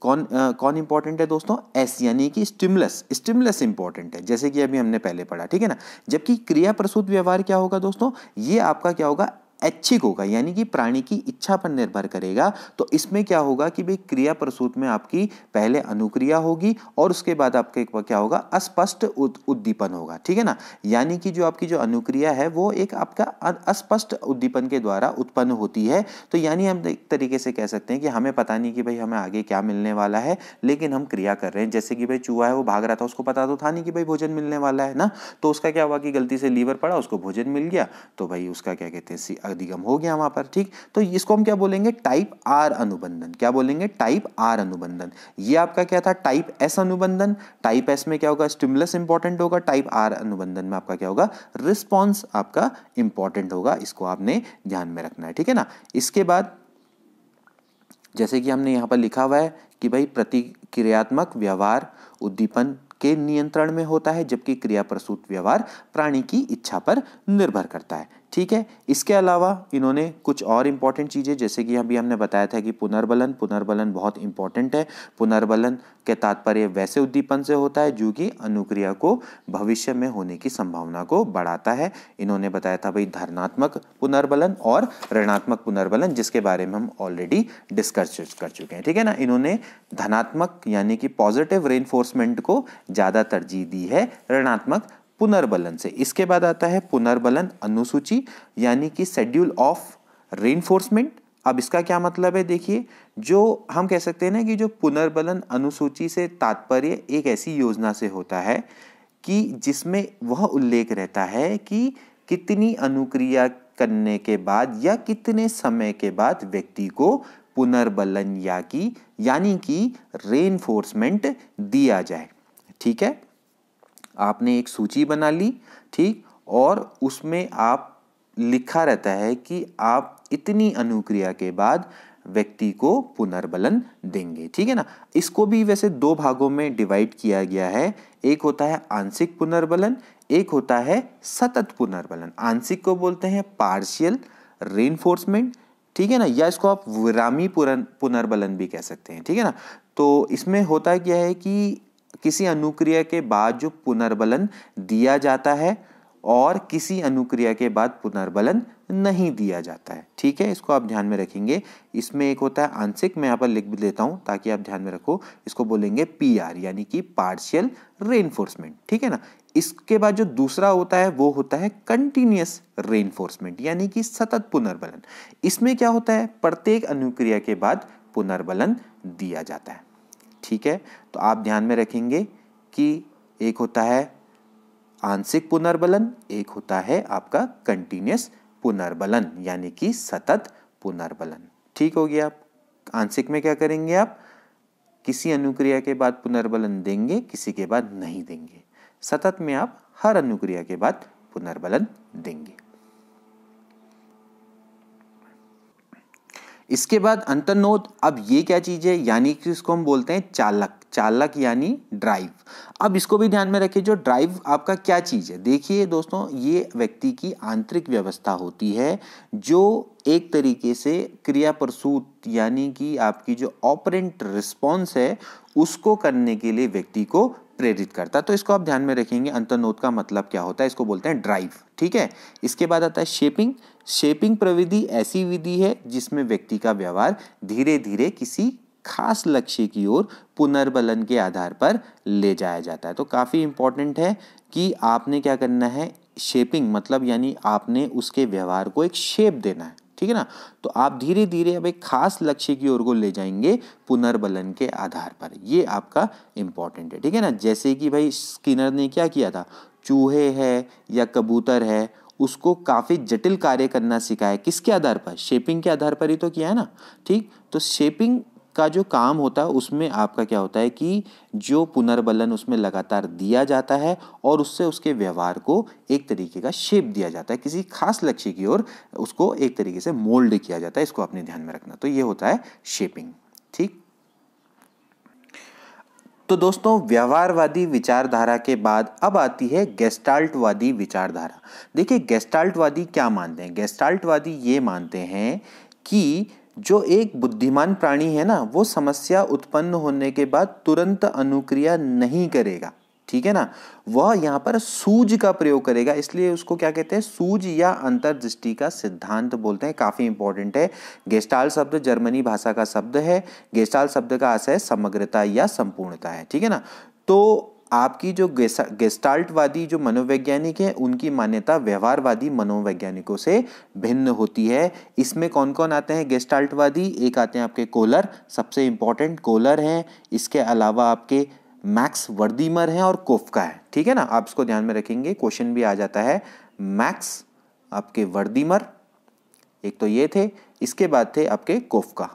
कौन आ, कौन इंपॉर्टेंट है दोस्तों एस यानी कि स्टिमुलस स्टिमुलस इंपॉर्टेंट है जैसे कि अभी हमने पहले पढ़ा ठीक है ना जबकि क्रिया प्रसूत व्यवहार क्या होगा दोस्तों ये आपका क्या होगा ऐच्छिक होगा यानी कि प्राणी की इच्छा पर निर्भर करेगा तो इसमें क्या होगा कि भाई क्रिया प्रसूत में आपकी पहले अनुक्रिया होगी और उसके बाद आपके क्या होगा अस्पष्ट उद्दीपन होगा ठीक है ना यानी कि जो आपकी जो अनुक्रिया है वो एक आपका अस्पष्ट उद्दीपन के द्वारा उत्पन्न होती है तो यानी हम एक तरीके से कह सकते हैं कि हमें पता नहीं कि भाई हमें आगे क्या मिलने वाला है लेकिन हम क्रिया कर रहे हैं जैसे कि भाई चूहा है वो भाग रहा था उसको पता तो था नहीं कि भाई भोजन मिलने वाला है ना तो उसका क्या हुआ कि गलती से लीवर पड़ा उसको भोजन मिल गया तो भाई उसका क्या कहते हैं अधिगम हो गया वहां पर ठीक तो इसको हम क्या बोलेंगे टाइप आर अनुबंधन क्या बोलेंगे टाइप आर अनुबंधन ये आपका क्या था टाइप एस अनुबंधन टाइप एस में क्या होगा स्टिमुलस इंपॉर्टेंट होगा टाइप आर अनुबंधन में आपका क्या होगा रिस्पॉन्स आपका इंपॉर्टेंट होगा इसको आपने ध्यान में रखना है ठीक है ना इसके बाद जैसे कि हमने यहाँ पर लिखा हुआ है कि भाई प्रतिक्रियात्मक व्यवहार उद्दीपन के नियंत्रण में होता है जबकि क्रिया प्रसूत व्यवहार प्राणी की इच्छा पर निर्भर करता है ठीक है इसके अलावा इन्होंने कुछ और इम्पॉर्टेंट चीज़ें जैसे कि अभी हमने बताया था कि पुनर्बलन पुनर्बलन बहुत इंपॉर्टेंट है पुनर्बलन के तात्पर्य वैसे उद्दीपन से होता है जो कि अनुक्रिया को भविष्य में होने की संभावना को बढ़ाता है इन्होंने बताया था भाई धर्नात्मक पुनर्बलन और ऋणात्मक पुनर्बलन जिसके बारे में हम ऑलरेडी डिस्कस कर चुके हैं ठीक है ना इन्होंने धनात्मक यानी कि पॉजिटिव रेनफोर्समेंट को ज़्यादा तरजीह दी है ऋणात्मक पुनर्बलन से इसके बाद आता है पुनर्बलन अनुसूची यानी कि शेड्यूल ऑफ रेनफोर्समेंट अब इसका क्या मतलब है देखिए जो हम कह सकते हैं ना कि जो पुनर्बलन अनुसूची से तात्पर्य एक ऐसी योजना से होता है कि जिसमें वह उल्लेख रहता है कि कितनी अनुक्रिया करने के बाद या कितने समय के बाद व्यक्ति को पुनर्बलन या कि यानी कि रेनफोर्समेंट दिया जाए ठीक है आपने एक सूची बना ली ठीक और उसमें आप लिखा रहता है कि आप इतनी अनुक्रिया के बाद व्यक्ति को पुनर्बलन देंगे ठीक है ना इसको भी वैसे दो भागों में डिवाइड किया गया है एक होता है आंशिक पुनर्बलन एक होता है सतत पुनर्बलन आंशिक को बोलते हैं पार्शियल रेनफोर्समेंट ठीक है ना या इसको आप विरामी पुनर्बलन भी कह सकते हैं ठीक है ना तो इसमें होता क्या है कि किसी अनुक्रिया के बाद जो पुनर्बलन दिया जाता है और किसी अनुक्रिया के बाद पुनर्बलन नहीं दिया जाता है ठीक है इसको आप ध्यान में रखेंगे इसमें एक होता है आंशिक मैं यहाँ पर लिख भी देता हूँ ताकि आप ध्यान में रखो इसको बोलेंगे पी आर यानी कि पार्शियल रेनफोर्समेंट ठीक है ना इसके बाद जो दूसरा होता है वो होता है कंटिन्यूस रेनफोर्समेंट यानी कि सतत पुनर्बलन इसमें क्या होता है प्रत्येक अनुक्रिया के बाद पुनर्बलन दिया जाता है ठीक है तो आप ध्यान में रखेंगे कि एक होता है आंशिक पुनर्बलन एक होता है आपका कंटिन्यूस पुनर्बलन यानी कि सतत पुनर्बलन ठीक हो गया आप आंशिक में क्या करेंगे आप किसी अनुक्रिया के बाद पुनर्बलन देंगे किसी के बाद नहीं देंगे सतत में आप हर अनुक्रिया के बाद पुनर्बलन देंगे इसके बाद अंतर्नोद अब ये क्या चीज़ है यानी कि इसको हम बोलते हैं चालक चालक यानी ड्राइव अब इसको भी ध्यान में रखिए जो ड्राइव आपका क्या चीज़ है देखिए दोस्तों ये व्यक्ति की आंतरिक व्यवस्था होती है जो एक तरीके से क्रिया प्रसूत यानी कि आपकी जो ऑपरेंट रिस्पॉन्स है उसको करने के लिए व्यक्ति को प्रेरित करता है तो इसको आप ध्यान में रखेंगे अंतर्नोद का मतलब क्या होता है इसको बोलते हैं ड्राइव ठीक है इसके बाद आता है शेपिंग शेपिंग प्रविधि ऐसी विधि है जिसमें व्यक्ति का व्यवहार धीरे धीरे किसी खास लक्ष्य की ओर पुनर्बलन के आधार पर ले जाया जाता है तो काफ़ी इंपॉर्टेंट है कि आपने क्या करना है शेपिंग मतलब यानी आपने उसके व्यवहार को एक शेप देना है ठीक है ना तो आप धीरे धीरे अब एक खास लक्ष्य की ओर को ले जाएंगे पुनर्बलन के आधार पर ये आपका इंपॉर्टेंट है ठीक है ना जैसे कि भाई स्किनर ने क्या किया था चूहे है या कबूतर है उसको काफ़ी जटिल कार्य करना सिखाया किसके आधार पर शेपिंग के आधार पर ही तो किया है ना ठीक तो शेपिंग का जो काम होता है उसमें आपका क्या होता है कि जो पुनर्बलन उसमें लगातार दिया जाता है और उससे उसके व्यवहार को एक तरीके का शेप दिया जाता है किसी खास लक्ष्य की ओर उसको एक तरीके से मोल्ड किया जाता है इसको अपने ध्यान में रखना तो ये होता है शेपिंग ठीक तो दोस्तों व्यवहारवादी विचारधारा के बाद अब आती है गेस्टाल्टवादी विचारधारा देखिए गेस्टाल्टवादी क्या मानते हैं गेस्टाल्टवादी ये मानते हैं कि जो एक बुद्धिमान प्राणी है ना वो समस्या उत्पन्न होने के बाद तुरंत अनुक्रिया नहीं करेगा ठीक है ना वह यहाँ पर सूज का प्रयोग करेगा इसलिए उसको क्या कहते हैं सूज या अंतर्दृष्टि का सिद्धांत बोलते हैं काफ़ी इंपॉर्टेंट है गेस्टाल शब्द जर्मनी भाषा का शब्द है गेस्टाल शब्द का आशय समग्रता या संपूर्णता है ठीक है ना तो आपकी जो गेस्टाल्टवादी जो मनोवैज्ञानिक हैं उनकी मान्यता व्यवहारवादी मनोवैज्ञानिकों से भिन्न होती है इसमें कौन कौन आते हैं गेस्टाल्टवादी एक आते हैं आपके कोलर सबसे इंपॉर्टेंट कोलर हैं इसके अलावा आपके मैक्स वर्दीमर हैं और कोफका है ठीक है ना आप इसको ध्यान में रखेंगे क्वेश्चन भी आ जाता है मैक्स आपके वर्दीमर एक तो ये थे इसके बाद थे आपके कोफका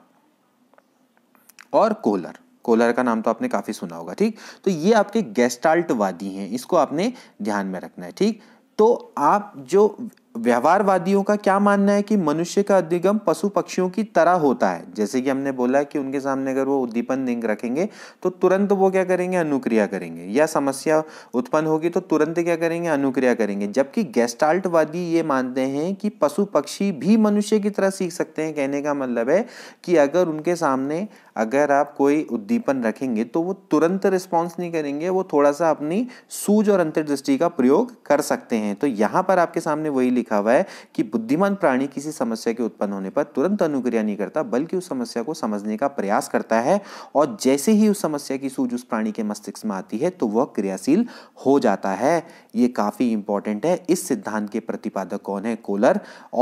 और कोलर कोलर का नाम तो आपने काफ़ी सुना होगा ठीक तो ये आपके गेस्टाल्टवादी हैं इसको आपने ध्यान में रखना है ठीक तो आप जो व्यवहारवादियों का क्या मानना है कि मनुष्य का अधिगम पशु पक्षियों की तरह होता है जैसे कि हमने बोला कि उनके सामने अगर वो उद्दीपन लिंग रखेंगे तो तुरंत वो क्या करेंगे अनुक्रिया करेंगे या समस्या उत्पन्न होगी तो तुरंत क्या करेंगे अनुक्रिया करेंगे जबकि गेस्टाल्टवादी ये मानते हैं कि पशु पक्षी भी मनुष्य की तरह सीख सकते हैं कहने का मतलब है कि अगर उनके सामने अगर आप कोई उद्दीपन रखेंगे तो वो तुरंत रिस्पॉन्स नहीं करेंगे वो थोड़ा सा अपनी सूझ और अंतर्दृष्टि का प्रयोग कर सकते हैं तो यहाँ पर आपके सामने वही लिखा हुआ है कि बुद्धिमान प्राणी किसी समस्या के उत्पन्न होने पर तुरंत अनुक्रिया नहीं करता बल्कि उस समस्या को समझने का प्रयास करता है और जैसे ही उस समस्या की सूझ उस प्राणी के मस्तिष्क में आती है तो वह क्रियाशील हो जाता है ये काफ़ी इंपॉर्टेंट है इस सिद्धांत के प्रतिपादक कौन है कोलर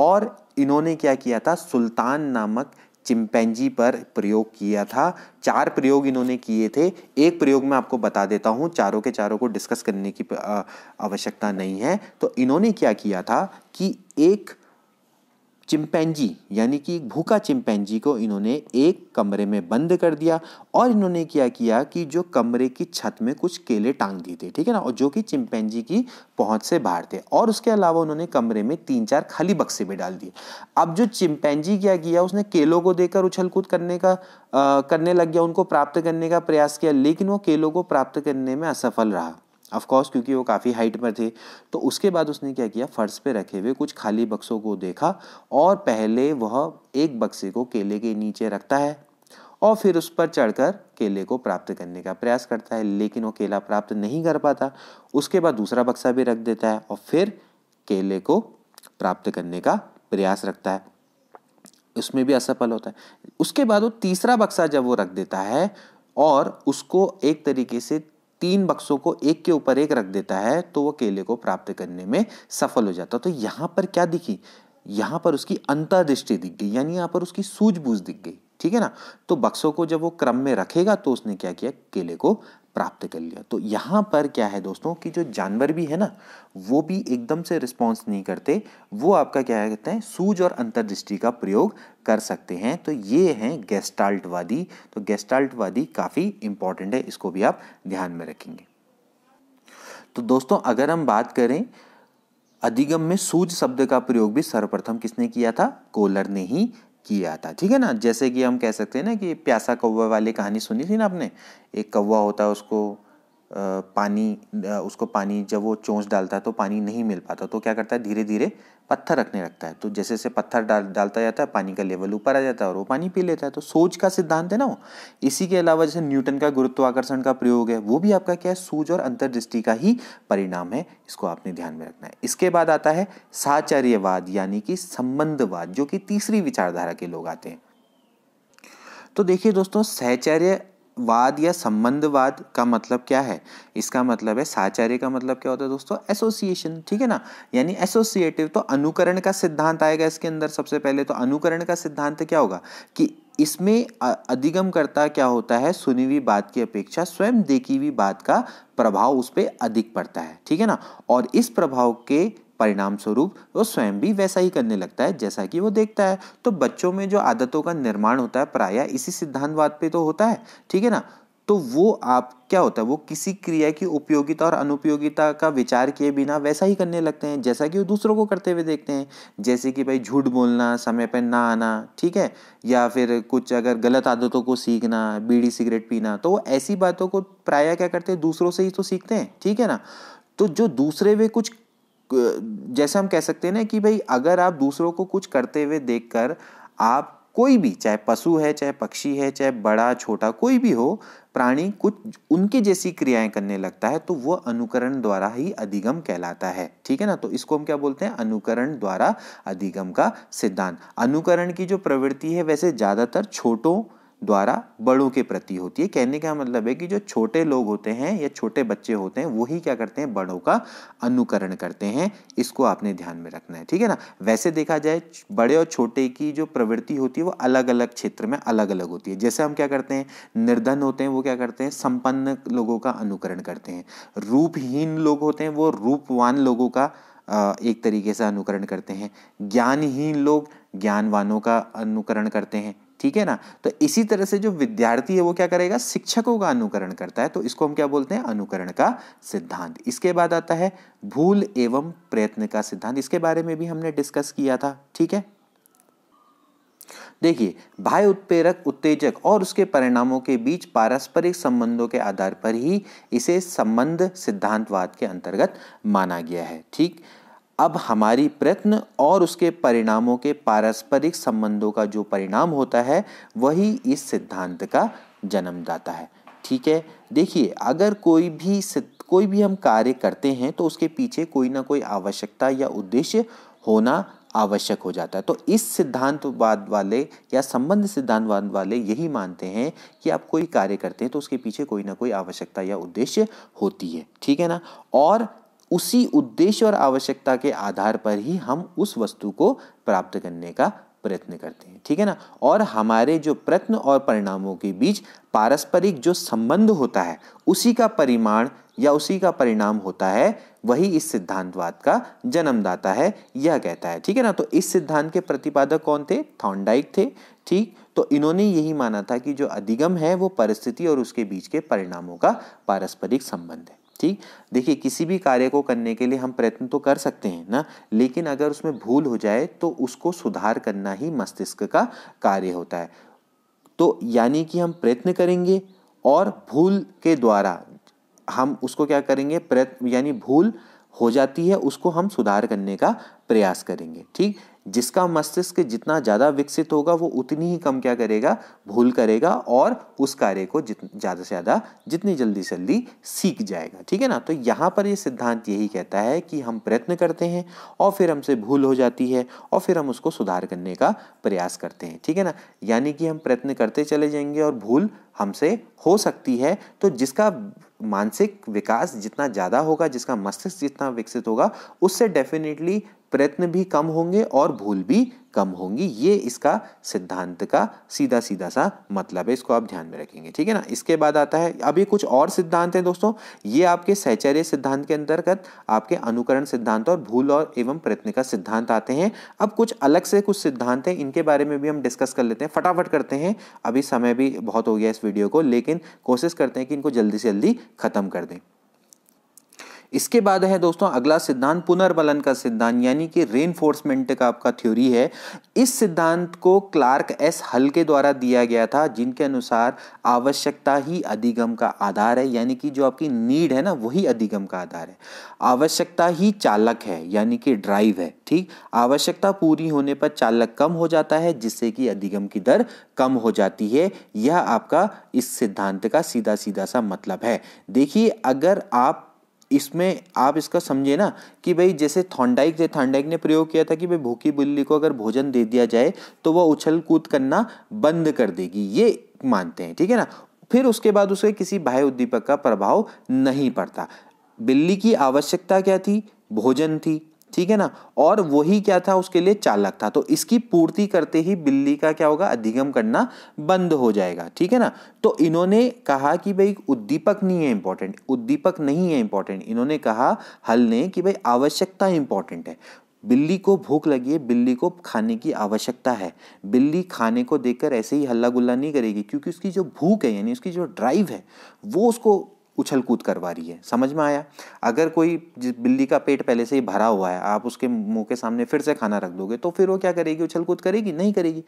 और इन्होंने क्या किया था सुल्तान नामक चिंपैंजी पर प्रयोग किया था चार प्रयोग इन्होंने किए थे एक प्रयोग मैं आपको बता देता हूँ चारों के चारों को डिस्कस करने की आवश्यकता नहीं है तो इन्होंने क्या किया था कि एक चिंपैंजी यानी कि भूखा चिंपैंजी को इन्होंने एक कमरे में बंद कर दिया और इन्होंने क्या किया कि जो कमरे की छत में कुछ केले टांग दिए थे ठीक है ना और जो कि चिंपैंजी की पहुंच से बाहर थे और उसके अलावा उन्होंने कमरे में तीन चार खाली बक्से भी डाल दिए अब जो चिंपैंजी क्या किया उसने केलों को देकर उछल कूद करने का आ, करने लग गया उनको प्राप्त करने का प्रयास किया लेकिन वो केलों को प्राप्त करने में असफल रहा ऑफकोर्स क्योंकि वो काफ़ी हाइट पर थे तो उसके बाद उसने क्या किया फ़र्श पे रखे हुए कुछ खाली बक्सों को देखा और पहले वह एक बक्से को केले के नीचे रखता है और फिर उस पर चढ़कर केले को प्राप्त करने का प्रयास करता है लेकिन वो केला प्राप्त नहीं कर पाता उसके बाद दूसरा बक्सा भी रख देता है और फिर केले को प्राप्त करने का प्रयास रखता है उसमें भी असफल होता है उसके बाद वो तीसरा बक्सा जब वो रख देता है और उसको एक तरीके से तीन बक्सों को एक के ऊपर एक रख देता है तो वो केले को प्राप्त करने में सफल हो जाता तो यहाँ पर क्या दिखी यहाँ पर उसकी अंतर्दृष्टि दिख गई यानी यहाँ पर उसकी सूझबूझ दिख गई ठीक है ना तो बक्सों को जब वो क्रम में रखेगा तो उसने क्या किया केले को प्राप्त कर लिया तो यहाँ पर क्या है दोस्तों कि जो जानवर भी है ना वो भी एकदम से रिस्पॉन्स नहीं करते वो आपका क्या कहते हैं सूझ और अंतर्दृष्टि का प्रयोग कर सकते हैं तो ये हैं गेस्टाल्टवादी तो गेस्टाल्टवादी काफ़ी इंपॉर्टेंट है इसको भी आप ध्यान में रखेंगे तो दोस्तों अगर हम बात करें अधिगम में सूझ शब्द का प्रयोग भी सर्वप्रथम किसने किया था कोलर ने ही किया था ठीक है ना जैसे कि हम कह सकते हैं ना कि प्यासा कौवा वाली कहानी सुनी थी ना आपने एक कौवा होता है उसको पानी उसको पानी जब वो चोंच डालता है तो पानी नहीं मिल पाता तो क्या करता है धीरे धीरे पत्थर रखने लगता है तो जैसे जैसे पत्थर डाल डालता जाता है पानी का लेवल ऊपर आ जाता है और वो पानी पी लेता है तो सोच का सिद्धांत है ना वो इसी के अलावा जैसे न्यूटन का गुरुत्वाकर्षण का प्रयोग है वो भी आपका क्या है सूझ और अंतर्दृष्टि का ही परिणाम है इसको आपने ध्यान में रखना है इसके बाद आता है साचर्यवाद यानी कि संबंधवाद जो कि तीसरी विचारधारा के लोग आते हैं तो देखिए दोस्तों सहचर्य वाद या संबंधवाद का मतलब क्या है इसका मतलब है साचार्य का मतलब क्या होता है दोस्तों एसोसिएशन ठीक है ना यानी एसोसिएटिव तो अनुकरण का सिद्धांत आएगा इसके अंदर सबसे पहले तो अनुकरण का सिद्धांत क्या होगा कि इसमें अधिगम करता क्या होता है सुनी हुई बात की अपेक्षा स्वयं देखी हुई बात का प्रभाव उस पर अधिक पड़ता है ठीक है ना और इस प्रभाव के परिणाम स्वरूप वो स्वयं भी वैसा ही करने लगता है जैसा कि वो देखता है तो बच्चों में जो आदतों का निर्माण होता है प्राय इसी सिद्धांतवाद पे तो होता है ठीक है ना तो वो आप क्या होता है वो किसी क्रिया की उपयोगिता और अनुपयोगिता का विचार किए बिना वैसा ही करने लगते हैं जैसा कि वो दूसरों को करते हुए देखते हैं जैसे कि भाई झूठ बोलना समय पर ना आना ठीक है या फिर कुछ अगर गलत आदतों को सीखना बीड़ी सिगरेट पीना तो वो ऐसी बातों को प्रायः क्या करते हैं दूसरों से ही तो सीखते हैं ठीक है ना तो जो दूसरे वे कुछ जैसे हम कह सकते हैं ना कि भाई अगर आप दूसरों को कुछ करते हुए देखकर आप कोई भी चाहे पशु है चाहे पक्षी है चाहे बड़ा छोटा कोई भी हो प्राणी कुछ उनके जैसी क्रियाएं करने लगता है तो वह अनुकरण द्वारा ही अधिगम कहलाता है ठीक है ना तो इसको हम क्या बोलते हैं अनुकरण द्वारा अधिगम का सिद्धांत अनुकरण की जो प्रवृत्ति है वैसे ज़्यादातर छोटों द्वारा बड़ों के प्रति होती है कहने का मतलब है कि जो छोटे लोग होते हैं या छोटे बच्चे होते हैं वही क्या करते हैं बड़ों का अनुकरण करते हैं इसको आपने ध्यान में रखना है ठीक है ना वैसे देखा जाए बड़े और छोटे की जो प्रवृत्ति होती है वो अलग अलग क्षेत्र में अलग अलग होती है जैसे हम क्या करते हैं निर्धन होते हैं वो क्या करते हैं संपन्न लोगों का अनुकरण करते हैं रूपहीन लोग होते हैं वो रूपवान लोगों का एक तरीके से अनुकरण करते हैं ज्ञानहीन लोग ज्ञानवानों का अनुकरण करते हैं ठीक है ना तो इसी तरह से जो विद्यार्थी है वो क्या करेगा शिक्षकों का अनुकरण करता है तो इसको हम क्या बोलते हैं अनुकरण का सिद्धांत इसके बाद आता है भूल एवं प्रयत्न का सिद्धांत इसके बारे में भी हमने डिस्कस किया था ठीक है देखिए भाई उत्प्रेरक उत्तेजक और उसके परिणामों के बीच पारस्परिक संबंधों के आधार पर ही इसे संबंध सिद्धांतवाद के अंतर्गत माना गया है ठीक अब हमारी प्रयत्न और उसके परिणामों के पारस्परिक संबंधों का जो परिणाम होता है वही इस सिद्धांत का जन्मदाता है ठीक है देखिए अगर कोई भी कोई भी हम कार्य करते हैं तो उसके पीछे कोई ना कोई आवश्यकता या उद्देश्य होना आवश्यक हो जाता है तो इस सिद्धांतवाद वाले या संबंध सिद्धांतवाद वाले यही मानते हैं कि आप कोई कार्य करते हैं तो उसके पीछे कोई ना कोई आवश्यकता या उद्देश्य होती है ठीक है ना और उसी उद्देश्य और आवश्यकता के आधार पर ही हम उस वस्तु को प्राप्त करने का प्रयत्न करते हैं ठीक है ना और हमारे जो प्रयत्न और परिणामों के बीच पारस्परिक जो संबंध होता है उसी का परिमाण या उसी का परिणाम होता है वही इस सिद्धांतवाद का जन्मदाता है यह कहता है ठीक है ना तो इस सिद्धांत के प्रतिपादक कौन थे थॉन्डाइक थे ठीक तो इन्होंने यही माना था कि जो अधिगम है वो परिस्थिति और उसके बीच के परिणामों का पारस्परिक संबंध है ठीक देखिए किसी भी कार्य को करने के लिए हम प्रयत्न तो कर सकते हैं ना लेकिन अगर उसमें भूल हो जाए तो उसको सुधार करना ही मस्तिष्क का कार्य होता है तो यानी कि हम प्रयत्न करेंगे और भूल के द्वारा हम उसको क्या करेंगे प्रयत्न यानी भूल हो जाती है उसको हम सुधार करने का प्रयास करेंगे ठीक जिसका मस्तिष्क जितना ज़्यादा विकसित होगा वो उतनी ही कम क्या करेगा भूल करेगा और उस कार्य को जित ज़्यादा से ज़्यादा जितनी जल्दी से जल्दी सीख जाएगा ठीक है ना तो यहाँ पर ये यह सिद्धांत यही कहता है कि हम प्रयत्न करते हैं और फिर हमसे भूल हो जाती है और फिर हम उसको सुधार करने का प्रयास करते हैं ठीक है ना यानी कि हम प्रयत्न करते चले जाएंगे और भूल हमसे हो सकती है तो जिसका मानसिक विकास जितना ज़्यादा होगा जिसका मस्तिष्क जितना विकसित होगा उससे डेफिनेटली प्रयत्न भी कम होंगे और भूल भी कम होंगी ये इसका सिद्धांत का सीधा सीधा सा मतलब है इसको आप ध्यान में रखेंगे ठीक है ना इसके बाद आता है अब ये कुछ और सिद्धांत हैं दोस्तों ये आपके सहचर्य सिद्धांत के अंतर्गत आपके अनुकरण सिद्धांत और भूल और एवं प्रयत्न का सिद्धांत आते हैं अब कुछ अलग से कुछ सिद्धांत हैं इनके बारे में भी हम डिस्कस कर लेते हैं फटाफट करते हैं अभी समय भी बहुत हो गया इस वीडियो को लेकिन कोशिश करते हैं कि इनको जल्दी से जल्दी ख़त्म कर दें इसके बाद है दोस्तों अगला सिद्धांत पुनर्बलन का सिद्धांत यानी कि रेन का आपका थ्योरी है इस सिद्धांत को क्लार्क एस हल के द्वारा दिया गया था जिनके अनुसार आवश्यकता ही अधिगम का आधार है यानी कि जो आपकी नीड है ना वही अधिगम का आधार है आवश्यकता ही चालक है यानी कि ड्राइव है ठीक आवश्यकता पूरी होने पर चालक कम हो जाता है जिससे कि अधिगम की दर कम हो जाती है यह आपका इस सिद्धांत का सीधा सीधा सा मतलब है देखिए अगर आप इसमें आप इसका समझे ना कि भाई जैसे थॉन्डाइक थे थॉन्डाइक ने प्रयोग किया था कि भाई भूखी बिल्ली को अगर भोजन दे दिया जाए तो वह उछल कूद करना बंद कर देगी ये मानते हैं ठीक है ना फिर उसके बाद उसके किसी बाह्य उद्दीपक का प्रभाव नहीं पड़ता बिल्ली की आवश्यकता क्या थी भोजन थी ठीक है ना और वही क्या था उसके लिए चालक था तो इसकी पूर्ति करते ही बिल्ली का क्या होगा अधिगम करना बंद हो जाएगा ठीक है ना तो इन्होंने कहा कि भाई उद्दीपक नहीं है इंपॉर्टेंट उद्दीपक नहीं है इंपॉर्टेंट इन्होंने कहा हल ने कि भाई आवश्यकता इंपॉर्टेंट है बिल्ली को भूख लगी है बिल्ली को खाने की आवश्यकता है बिल्ली खाने को देखकर ऐसे ही हल्ला गुल्ला नहीं करेगी क्योंकि उसकी जो भूख है यानी उसकी जो ड्राइव है वो उसको उछल कूद करवा रही है समझ में आया अगर कोई बिल्ली का पेट पहले से ही भरा हुआ है आप उसके मुंह के सामने फिर से खाना रख दोगे तो फिर वो क्या करेगी उछल कूद करेगी नहीं करेगी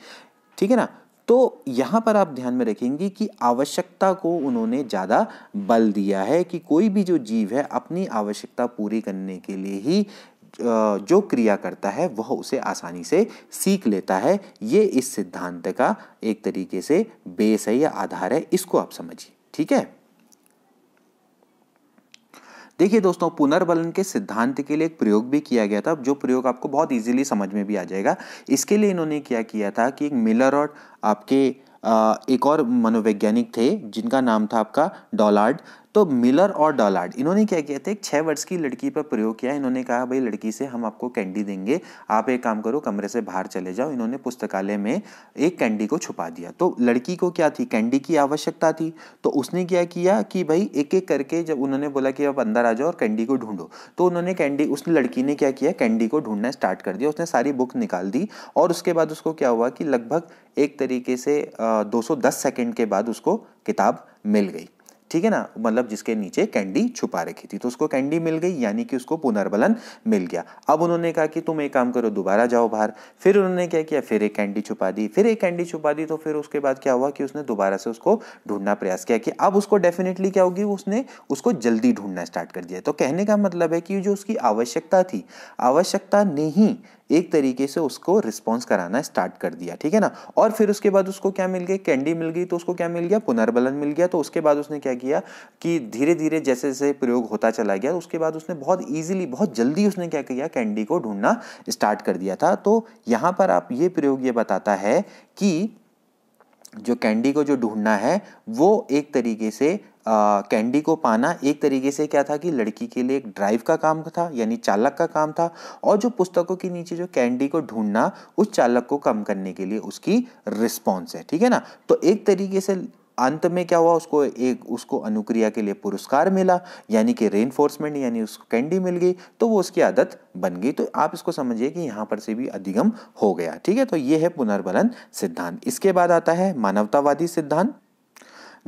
ठीक है ना तो यहाँ पर आप ध्यान में रखेंगे कि आवश्यकता को उन्होंने ज़्यादा बल दिया है कि कोई भी जो जीव है अपनी आवश्यकता पूरी करने के लिए ही जो क्रिया करता है वह उसे आसानी से सीख लेता है ये इस सिद्धांत का एक तरीके से बेस है या आधार है इसको आप समझिए ठीक है देखिए दोस्तों पुनर्बलन के सिद्धांत के लिए एक प्रयोग भी किया गया था जो प्रयोग आपको बहुत इजीली समझ में भी आ जाएगा इसके लिए इन्होंने क्या किया था कि एक मिलर और आपके एक और मनोवैज्ञानिक थे जिनका नाम था आपका डॉलार्ड तो मिलर और डॉलार्ड इन्होंने क्या किया था एक छः वर्ष की लड़की पर प्रयोग किया इन्होंने कहा भाई लड़की से हम आपको कैंडी देंगे आप एक काम करो कमरे से बाहर चले जाओ इन्होंने पुस्तकालय में एक कैंडी को छुपा दिया तो लड़की को क्या थी कैंडी की आवश्यकता थी तो उसने क्या किया कि भाई एक एक करके जब उन्होंने बोला कि आप अंदर आ जाओ और कैंडी को ढूंढो तो उन्होंने कैंडी उस लड़की ने क्या किया कैंडी को ढूंढना स्टार्ट कर दिया उसने सारी बुक निकाल दी और उसके बाद उसको क्या हुआ कि लगभग एक तरीके से दस सेकेंड के बाद उसको किताब मिल गई ठीक है ना मतलब जिसके नीचे कैंडी छुपा रखी थी तो उसको कैंडी मिल गई यानी कि उसको पुनर्बलन मिल गया अब उन्होंने कहा कि तुम एक काम करो दोबारा जाओ बाहर फिर उन्होंने क्या किया फिर एक कैंडी छुपा दी फिर एक कैंडी छुपा दी तो फिर उसके बाद क्या हुआ कि उसने दोबारा से उसको ढूंढना प्रयास किया कि अब उसको डेफिनेटली क्या होगी उसने उसको जल्दी ढूंढना स्टार्ट कर दिया तो कहने का मतलब है कि जो उसकी आवश्यकता थी आवश्यकता नहीं एक तरीके से उसको रिस्पॉन्स कराना स्टार्ट कर दिया ठीक है ना और फिर उसके बाद उसको क्या मिल गया कैंडी मिल गई तो उसको क्या मिल गया पुनर्बलन मिल गया तो उसके बाद उसने क्या किया कि धीरे धीरे जैसे जैसे प्रयोग होता चला गया तो उसके बाद उसने बहुत ईजिली बहुत जल्दी उसने क्या किया कैंडी को ढूंढना स्टार्ट कर दिया था तो यहाँ पर आप ये प्रयोग ये बताता है कि जो कैंडी को जो ढूंढना है वो एक तरीके से कैंडी को पाना एक तरीके से क्या था कि लड़की के लिए एक ड्राइव का काम था यानी चालक का काम था और जो पुस्तकों के नीचे जो कैंडी को ढूंढना उस चालक को कम करने के लिए उसकी रिस्पॉन्स है ठीक है ना तो एक तरीके से अंत में क्या हुआ उसको एक उसको अनुक्रिया के लिए पुरस्कार मिला यानी कि रेनफोर्समेंट यानी उसको कैंडी मिल गई तो वो उसकी आदत बन गई तो आप इसको समझिए कि यहाँ पर से भी अधिगम हो गया ठीक है तो ये है पुनर्बलन सिद्धांत इसके बाद आता है मानवतावादी सिद्धांत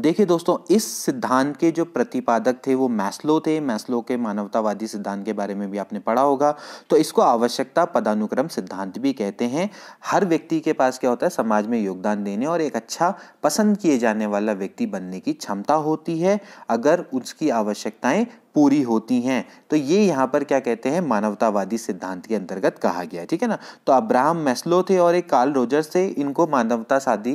देखिए दोस्तों इस सिद्धांत के जो प्रतिपादक थे वो मैस्लो थे मैस्लो के मानवतावादी सिद्धांत के बारे में भी आपने पढ़ा होगा तो इसको आवश्यकता पदानुक्रम सिद्धांत भी कहते हैं हर व्यक्ति के पास क्या होता है समाज में योगदान देने और एक अच्छा पसंद किए जाने वाला व्यक्ति बनने की क्षमता होती है अगर उसकी आवश्यकताएं पूरी होती हैं तो ये यहाँ पर क्या कहते हैं मानवतावादी सिद्धांत के अंतर्गत कहा गया है ठीक है ना तो अब्राहम मैस्लो थे और एक कार्ल रोजर्स थे इनको मानवता सादी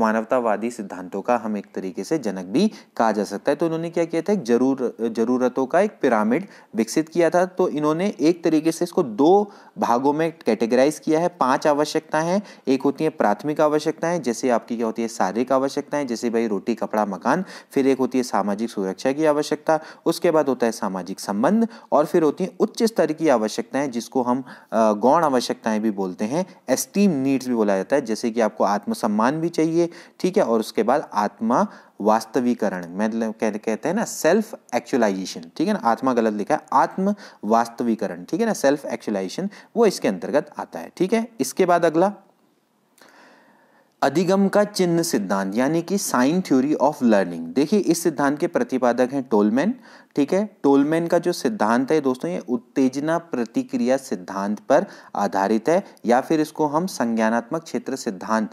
मानवतावादी सिद्धांतों का हम एक तरीके से जनक भी कहा जा सकता है तो इन्होंने क्या किया था एक जरूर जरूरतों का एक पिरामिड विकसित किया था तो इन्होंने एक तरीके से इसको दो भागों में कैटेगराइज किया है पाँच आवश्यकता है एक होती है प्राथमिक आवश्यकताएं जैसे आपकी क्या होती है शारीरिक आवश्यकताएं जैसे भाई रोटी कपड़ा मकान फिर एक होती है सामाजिक सुरक्षा की आवश्यकता उसके बाद होता है सामाजिक संबंध और फिर होती हैं उच्च स्तर की आवश्यकताएं जिसको हम गौण आवश्यकताएं भी बोलते हैं एस्टीम नीड्स भी बोला जाता है जैसे कि आपको आत्मसम्मान भी चाहिए ठीक है और उसके बाद आत्मा वास्तवीकरण मतलब कह, कहते हैं ना सेल्फ एक्चुअलाइजेशन ठीक है ना आत्मा गलत लिखा है आत्म वास्तवीकरण ठीक है ना सेल्फ एक्चुअलाइजेशन वो इसके अंतर्गत आता है ठीक है इसके बाद अगला अधिगम का चिन्ह सिद्धांत यानी कि साइन थ्योरी ऑफ लर्निंग देखिए इस सिद्धांत के प्रतिपादक हैं टोलमैन ठीक है टोलमैन का जो सिद्धांत है दोस्तों ये उत्तेजना प्रतिक्रिया सिद्धांत पर आधारित है या फिर इसको हम संज्ञानात्मक क्षेत्र सिद्धांत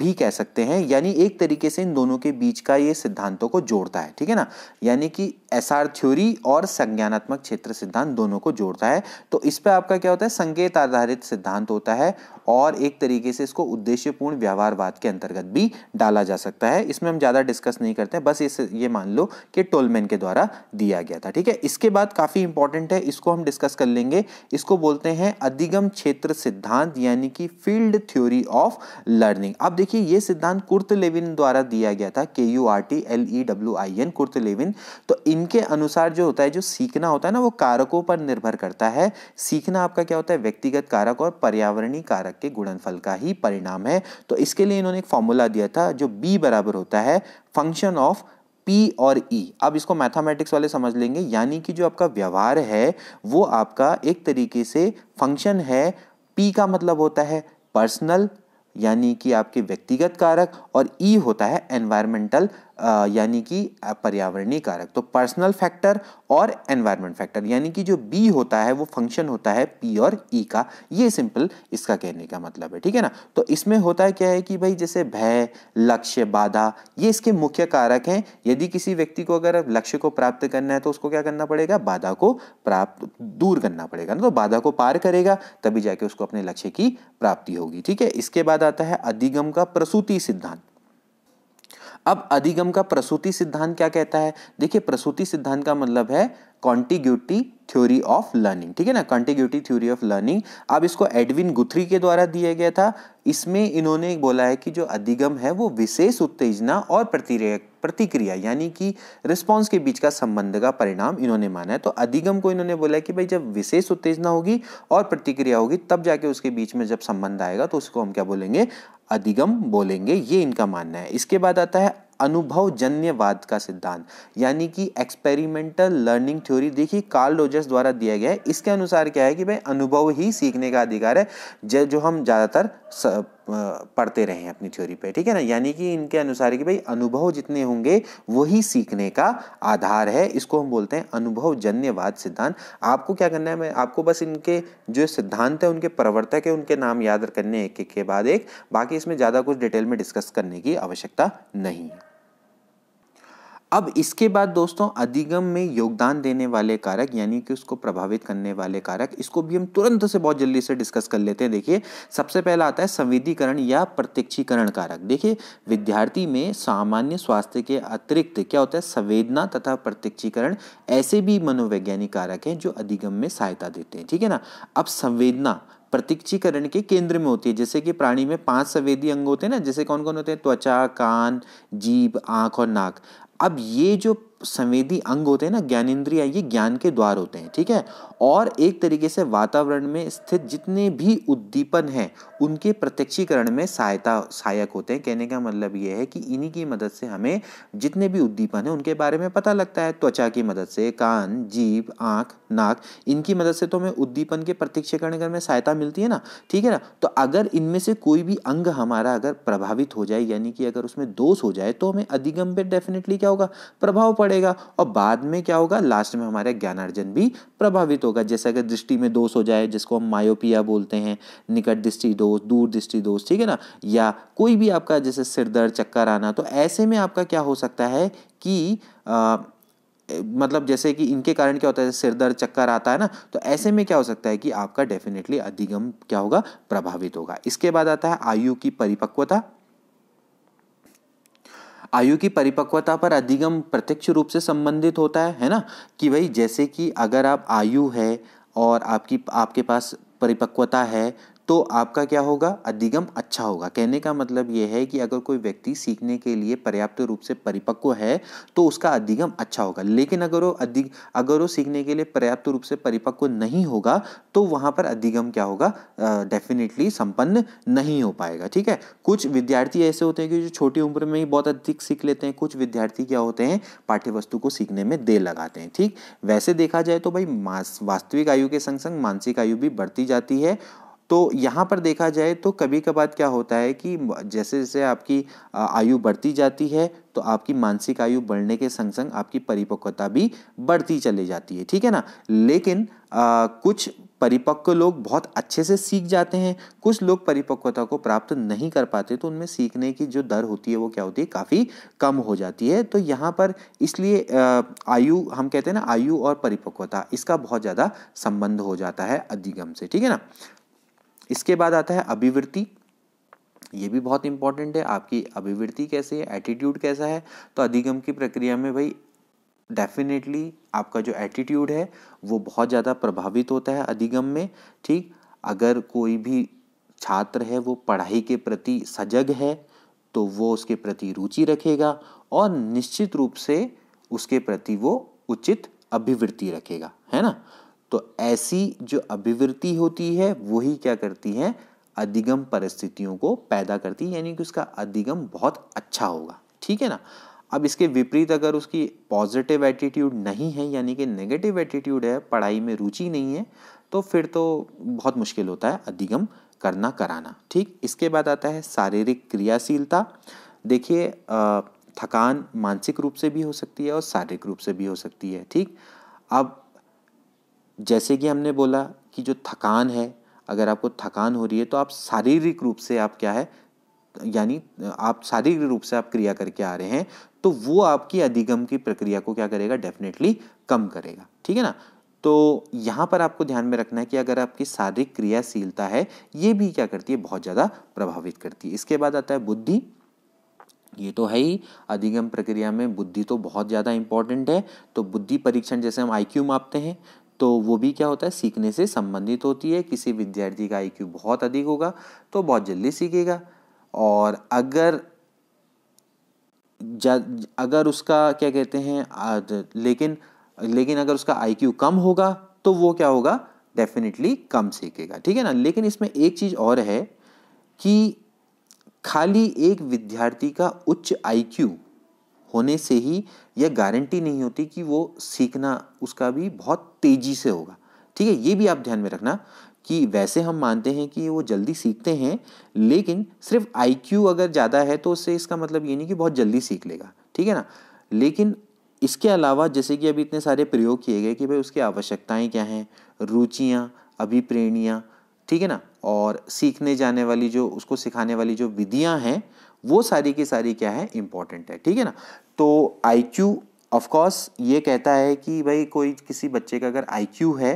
भी कह सकते हैं यानी एक तरीके से इन दोनों के बीच का ये सिद्धांतों को जोड़ता है ठीक है ना यानी कि एस आर थ्योरी और संज्ञानात्मक क्षेत्र सिद्धांत दोनों को जोड़ता है तो इस पर आपका क्या होता है संकेत आधारित सिद्धांत होता है और एक तरीके से इसको उद्देश्यपूर्ण व्यवहारवाद के अंतर्गत भी डाला जा सकता है इसमें हम ज़्यादा डिस्कस नहीं करते बस इस ये मान लो कि टोलमैन के द्वारा दिया किया गया था ठीक है इसके बाद काफ़ी इंपॉर्टेंट है इसको हम डिस्कस कर लेंगे इसको बोलते हैं अधिगम क्षेत्र सिद्धांत यानी कि फील्ड थ्योरी ऑफ लर्निंग अब देखिए ये सिद्धांत कुर्त लेविन द्वारा दिया गया था K U R T L E e W I N Kurt Lewin तो इनके अनुसार जो होता है जो सीखना होता है ना वो कारकों पर निर्भर करता है सीखना आपका क्या होता है व्यक्तिगत कारक और पर्यावरणीय कारक के गुणनफल का ही परिणाम है तो इसके लिए इन्होंने एक फॉर्मूला दिया था जो बी बराबर होता है फंक्शन ऑफ पी और ई e. अब इसको मैथमेटिक्स वाले समझ लेंगे यानी कि जो आपका व्यवहार है वो आपका एक तरीके से फंक्शन है पी का मतलब होता है पर्सनल यानी कि आपके व्यक्तिगत कारक और ई e होता है एनवायरमेंटल यानी कि पर्यावरणीय कारक तो पर्सनल फैक्टर और एनवायरनमेंट फैक्टर यानी कि जो बी होता है वो फंक्शन होता है पी और ई e का ये सिंपल इसका कहने का मतलब है ठीक है ना तो इसमें होता है क्या है कि भाई जैसे भय लक्ष्य बाधा ये इसके मुख्य कारक हैं यदि किसी व्यक्ति को अगर लक्ष्य को प्राप्त करना है तो उसको क्या करना पड़ेगा बाधा को प्राप्त दूर करना पड़ेगा ना तो बाधा को पार करेगा तभी जाके उसको अपने लक्ष्य की प्राप्ति होगी ठीक है इसके बाद आता है अधिगम का प्रसूति सिद्धांत अब अधिगम का प्रसूति सिद्धांत क्या कहता है देखिए प्रसूति सिद्धांत का मतलब है कॉन्टिग्यूटी थ्योरी ऑफ लर्निंग ठीक है ना कॉन्टिग्यूटी थ्योरी ऑफ लर्निंग अब इसको एडविन गुथरी के द्वारा दिया गया था इसमें इन्होंने बोला है कि जो अधिगम है वो विशेष उत्तेजना और प्रतिक्रिया प्रतिक्रिया यानी कि रिस्पॉन्स के बीच का संबंध का परिणाम इन्होंने माना है तो अधिगम को इन्होंने बोला है कि भाई जब विशेष उत्तेजना होगी और प्रतिक्रिया होगी तब जाके उसके बीच में जब संबंध आएगा तो उसको हम क्या बोलेंगे अधिगम बोलेंगे ये इनका मानना है इसके बाद आता है अनुभवजन्यवाद का सिद्धांत यानी कि एक्सपेरिमेंटल लर्निंग थ्योरी देखिए कार्ल रोजर्स द्वारा दिया गया है इसके अनुसार क्या है कि भाई अनुभव ही सीखने का अधिकार है जो हम ज़्यादातर पढ़ते रहें अपनी थ्योरी पे ठीक है ना यानी कि इनके अनुसार कि भाई अनुभव जितने होंगे वही सीखने का आधार है इसको हम बोलते हैं अनुभव जन्यवाद सिद्धांत आपको क्या करना है मैं आपको बस इनके जो सिद्धांत है उनके प्रवर्तक है उनके नाम याद करने एक एक के बाद एक बाकी इसमें ज़्यादा कुछ डिटेल में डिस्कस करने की आवश्यकता नहीं है अब इसके बाद दोस्तों अधिगम में योगदान देने वाले कारक यानी कि उसको प्रभावित करने वाले कारक इसको भी हम तुरंत से बहुत जल्दी से डिस्कस कर लेते हैं देखिए सबसे पहला आता है संवेदीकरण या प्रत्यक्षीकरण कारक देखिए विद्यार्थी में सामान्य स्वास्थ्य के अतिरिक्त क्या होता है संवेदना तथा प्रत्यक्षीकरण ऐसे भी मनोवैज्ञानिक कारक हैं जो अधिगम में सहायता देते हैं ठीक है ना अब संवेदना प्रतीक्षीकरण के केंद्र में होती है जैसे कि प्राणी में पांच संवेदी अंग होते हैं ना जैसे कौन कौन होते हैं त्वचा कान जीभ आंख और नाक अब ये जो संवेदी अंग होते हैं ना ज्ञानेन्द्रिया ये ज्ञान के द्वार होते हैं ठीक है और एक तरीके से वातावरण में स्थित जितने भी उद्दीपन हैं उनके प्रत्यक्षीकरण में सहायता सहायक होते हैं कहने का मतलब ये है कि इन्हीं की मदद से हमें जितने भी उद्दीपन हैं उनके बारे में पता लगता है त्वचा की मदद से कान जीभ आँख नाक इनकी मदद से तो हमें उद्दीपन के प्रत्यक्षीकरण में सहायता मिलती है ना ठीक है ना तो अगर इनमें से कोई भी अंग हमारा अगर प्रभावित हो जाए यानी कि अगर उसमें दोष हो जाए तो हमें अधिगम पर डेफिनेटली क्या होगा प्रभाव पड़े पड़ेगा और बाद में क्या होगा लास्ट में हमारा ज्ञानार्जन भी प्रभावित होगा जैसे अगर दृष्टि में दोष हो जाए जिसको हम मायोपिया बोलते हैं निकट दृष्टि दोष दूर दृष्टि दोष ठीक है ना या कोई भी आपका जैसे सिरदर्द चक्कर आना तो ऐसे में आपका क्या हो सकता है कि आ, मतलब जैसे कि इनके कारण क्या होता है सिरदर्द चक्कर आता है ना तो ऐसे में क्या हो सकता है कि आपका डेफिनेटली अधिगम क्या होगा प्रभावित होगा इसके बाद आता है आयु की परिपक्वता आयु की परिपक्वता पर अधिगम प्रत्यक्ष रूप से संबंधित होता है है ना कि भाई जैसे कि अगर आप आयु है और आपकी आपके पास परिपक्वता है तो आपका क्या होगा अधिगम अच्छा होगा कहने का मतलब यह है कि अगर कोई व्यक्ति सीखने के लिए पर्याप्त रूप से परिपक्व है तो उसका अधिगम अच्छा होगा लेकिन अगर वो अधिक अगर वो सीखने के लिए पर्याप्त रूप से परिपक्व नहीं होगा तो वहाँ पर अधिगम क्या होगा डेफिनेटली संपन्न नहीं हो पाएगा ठीक है कुछ विद्यार्थी ऐसे होते हैं कि जो छोटी उम्र में ही बहुत अधिक सीख लेते हैं कुछ विद्यार्थी क्या होते हैं पाठ्य वस्तु को सीखने में देर लगाते हैं ठीक वैसे देखा जाए तो भाई वास्तविक आयु के संग संग मानसिक आयु भी बढ़ती जाती है तो यहाँ पर देखा जाए तो कभी कभार क्या होता है कि जैसे जैसे आपकी आयु बढ़ती जाती है तो आपकी मानसिक आयु बढ़ने के संग संग आपकी परिपक्वता भी बढ़ती चली जाती है ठीक है ना लेकिन आ, कुछ परिपक्व लोग बहुत अच्छे से सीख जाते हैं कुछ लोग परिपक्वता को प्राप्त नहीं कर पाते तो उनमें सीखने की जो दर होती है वो क्या होती है काफ़ी कम हो जाती है तो यहाँ पर इसलिए आयु हम कहते हैं ना आयु और परिपक्वता इसका बहुत ज़्यादा संबंध हो जाता है अधिगम से ठीक है ना इसके बाद आता है अभिवृत्ति ये भी बहुत इंपॉर्टेंट है आपकी अभिवृत्ति कैसे है एटीट्यूड कैसा है तो अधिगम की प्रक्रिया में भाई डेफिनेटली आपका जो एटीट्यूड है वो बहुत ज़्यादा प्रभावित होता है अधिगम में ठीक अगर कोई भी छात्र है वो पढ़ाई के प्रति सजग है तो वो उसके प्रति रुचि रखेगा और निश्चित रूप से उसके प्रति वो उचित अभिवृत्ति रखेगा है ना तो ऐसी जो अभिवृत्ति होती है वही क्या करती है अधिगम परिस्थितियों को पैदा करती है यानी कि उसका अधिगम बहुत अच्छा होगा ठीक है ना अब इसके विपरीत अगर उसकी पॉजिटिव एटीट्यूड नहीं है यानी कि नेगेटिव एटीट्यूड है पढ़ाई में रुचि नहीं है तो फिर तो बहुत मुश्किल होता है अधिगम करना कराना ठीक इसके बाद आता है शारीरिक क्रियाशीलता देखिए थकान मानसिक रूप से भी हो सकती है और शारीरिक रूप से भी हो सकती है ठीक अब जैसे कि हमने बोला कि जो थकान है अगर आपको थकान हो रही है तो आप शारीरिक रूप से आप क्या है यानी आप शारीरिक रूप से आप क्रिया करके आ रहे हैं तो वो आपकी अधिगम की प्रक्रिया को क्या करेगा डेफिनेटली कम करेगा ठीक है ना तो यहाँ पर आपको ध्यान में रखना है कि अगर आपकी शारीरिक क्रियाशीलता है ये भी क्या करती है बहुत ज़्यादा प्रभावित करती है इसके बाद आता है बुद्धि ये तो है ही अधिगम प्रक्रिया में बुद्धि तो बहुत ज़्यादा इंपॉर्टेंट है तो बुद्धि परीक्षण जैसे हम आईक्यू मापते हैं तो वो भी क्या होता है सीखने से संबंधित होती है किसी विद्यार्थी का आई बहुत अधिक होगा तो बहुत जल्दी सीखेगा और अगर अगर उसका क्या कहते हैं लेकिन लेकिन अगर उसका आई कम होगा तो वो क्या होगा डेफिनेटली कम सीखेगा ठीक है ना लेकिन इसमें एक चीज़ और है कि खाली एक विद्यार्थी का उच्च आई क्यू होने से ही यह गारंटी नहीं होती कि वो सीखना उसका भी बहुत तेज़ी से होगा ठीक है ये भी आप ध्यान में रखना कि वैसे हम मानते हैं कि वो जल्दी सीखते हैं लेकिन सिर्फ आई अगर ज़्यादा है तो उससे इसका मतलब ये नहीं कि बहुत जल्दी सीख लेगा ठीक है ना लेकिन इसके अलावा जैसे कि अभी इतने सारे प्रयोग किए गए कि भाई उसकी आवश्यकताएं क्या हैं रुचियाँ अभिप्रेरणियाँ ठीक है ना और सीखने जाने वाली जो उसको सिखाने वाली जो विधियाँ हैं वो सारी की सारी क्या है इंपॉर्टेंट है ठीक है ना तो आई क्यू ऑफकोर्स ये कहता है कि भाई कोई किसी बच्चे का अगर आई क्यू है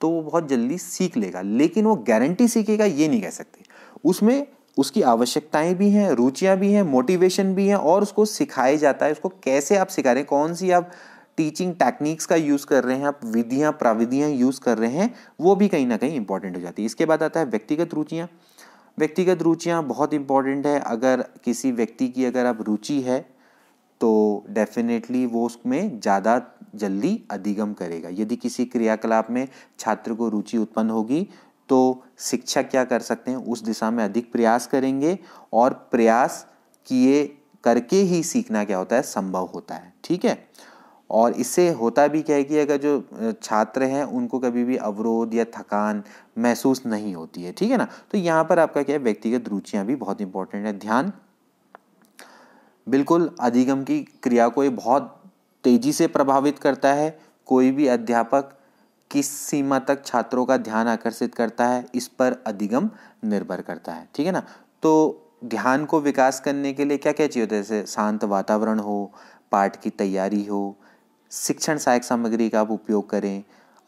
तो वो बहुत जल्दी सीख लेगा लेकिन वो गारंटी सीखेगा ये नहीं कह सकते उसमें उसकी आवश्यकताएं भी हैं रुचियां भी हैं मोटिवेशन भी हैं और उसको सिखाया जाता है उसको कैसे आप सिखा रहे हैं कौन सी आप टीचिंग टेक्निक्स का यूज़ कर रहे हैं आप विधियाँ प्राविधियाँ यूज़ कर रहे हैं वो भी कहीं ना कहीं इंपॉर्टेंट हो जाती है इसके बाद आता है व्यक्तिगत रुचियाँ व्यक्तिगत रुचियाँ बहुत इम्पॉर्टेंट है अगर किसी व्यक्ति की अगर आप रुचि है तो डेफिनेटली वो उसमें ज़्यादा जल्दी अधिगम करेगा यदि किसी क्रियाकलाप में छात्र को रुचि उत्पन्न होगी तो शिक्षक क्या कर सकते हैं उस दिशा में अधिक प्रयास करेंगे और प्रयास किए करके ही सीखना क्या होता है संभव होता है ठीक है और इससे होता भी क्या है कि अगर जो छात्र हैं उनको कभी भी अवरोध या थकान महसूस नहीं होती है ठीक है ना तो यहाँ पर आपका क्या है व्यक्तिगत रुचियाँ भी बहुत इंपॉर्टेंट है ध्यान बिल्कुल अधिगम की क्रिया को ये बहुत तेजी से प्रभावित करता है कोई भी अध्यापक किस सीमा तक छात्रों का ध्यान आकर्षित करता है इस पर अधिगम निर्भर करता है ठीक है ना तो ध्यान को विकास करने के लिए क्या क्या चाहिए होता है जैसे शांत वातावरण हो पाठ की तैयारी हो शिक्षण सहायक सामग्री का आप उपयोग करें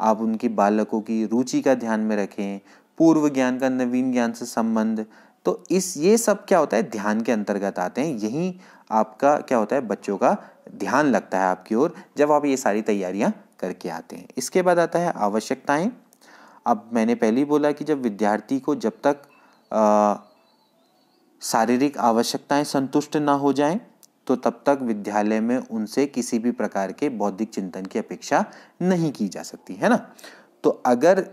आप उनकी बालकों की रुचि का ध्यान में रखें पूर्व ज्ञान का नवीन ज्ञान से संबंध तो इस ये सब क्या होता है ध्यान के अंतर्गत आते हैं यही आपका क्या होता है बच्चों का ध्यान लगता है आपकी ओर जब आप ये सारी तैयारियाँ करके आते हैं इसके बाद आता है आवश्यकताएं अब मैंने पहले ही बोला कि जब विद्यार्थी को जब तक शारीरिक आवश्यकताएं संतुष्ट ना हो जाएं तो तब तक विद्यालय में उनसे किसी भी प्रकार के बौद्धिक चिंतन की अपेक्षा नहीं की जा सकती है ना तो अगर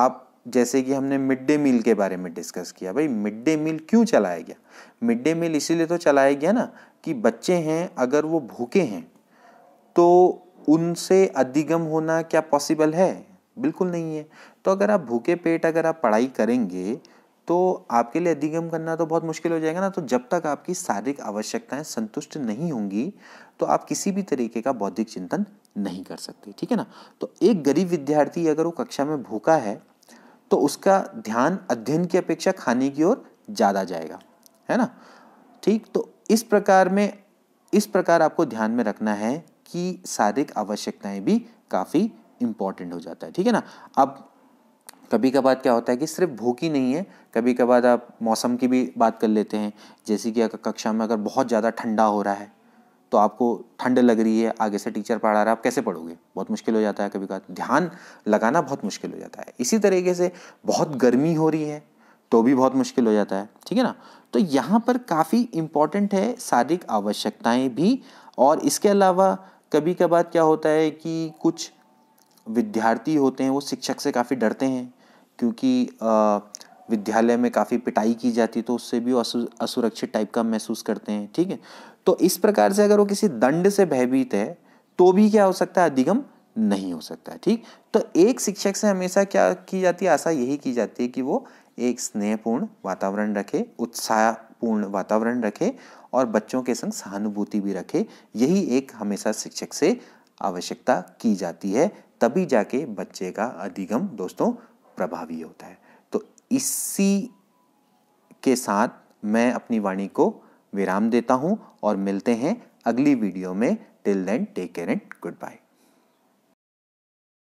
आप जैसे कि हमने मिड डे मील के बारे में डिस्कस किया भाई मिड डे मील क्यों चलाया गया मिड डे मील इसीलिए तो चलाया गया ना कि बच्चे हैं अगर वो भूखे हैं तो उनसे अधिगम होना क्या पॉसिबल है बिल्कुल नहीं है तो अगर आप भूखे पेट अगर आप पढ़ाई करेंगे तो आपके लिए अधिगम करना तो बहुत मुश्किल हो जाएगा ना तो जब तक आपकी शारीरिक आवश्यकताएं संतुष्ट नहीं होंगी तो आप किसी भी तरीके का बौद्धिक चिंतन नहीं कर सकते ठीक है ना तो एक गरीब विद्यार्थी अगर वो कक्षा में भूखा है तो उसका ध्यान अध्ययन की अपेक्षा खाने की ओर ज़्यादा जाएगा है ना ठीक तो इस प्रकार में इस प्रकार आपको ध्यान में रखना है कि शारीरिक आवश्यकताएं भी काफ़ी इम्पॉर्टेंट हो जाता है ठीक है ना अब कभी कभार क्या होता है कि सिर्फ भूख ही नहीं है कभी कभार आप मौसम की भी बात कर लेते हैं जैसे कि अगर कक्षा में अगर बहुत ज़्यादा ठंडा हो रहा है तो आपको ठंड लग रही है आगे से टीचर पढ़ा रहा है आप कैसे पढ़ोगे बहुत मुश्किल हो जाता है कभी कभार ध्यान लगाना बहुत मुश्किल हो जाता है इसी तरीके से बहुत गर्मी हो रही है तो भी बहुत मुश्किल हो जाता है ठीक है ना तो यहाँ पर काफ़ी इम्पोर्टेंट है शारीरिक आवश्यकताएं भी और इसके अलावा कभी कभार क्या होता है कि कुछ विद्यार्थी होते हैं वो शिक्षक से काफ़ी डरते हैं क्योंकि विद्यालय में काफ़ी पिटाई की जाती है तो उससे भी असुरक्षित टाइप का महसूस करते हैं ठीक है तो इस प्रकार से अगर वो किसी दंड से भयभीत है तो भी क्या हो सकता है अधिगम नहीं हो सकता है ठीक तो एक शिक्षक से हमेशा क्या की जाती है आशा यही की जाती है कि वो एक स्नेहपूर्ण वातावरण रखे उत्साहपूर्ण वातावरण रखे और बच्चों के संग सहानुभूति भी रखे यही एक हमेशा शिक्षक से आवश्यकता की जाती है तभी जाके बच्चे का अधिगम दोस्तों प्रभावी होता है तो इसी के साथ मैं अपनी वाणी को विराम देता हूँ और मिलते हैं अगली वीडियो में till then take care and good bye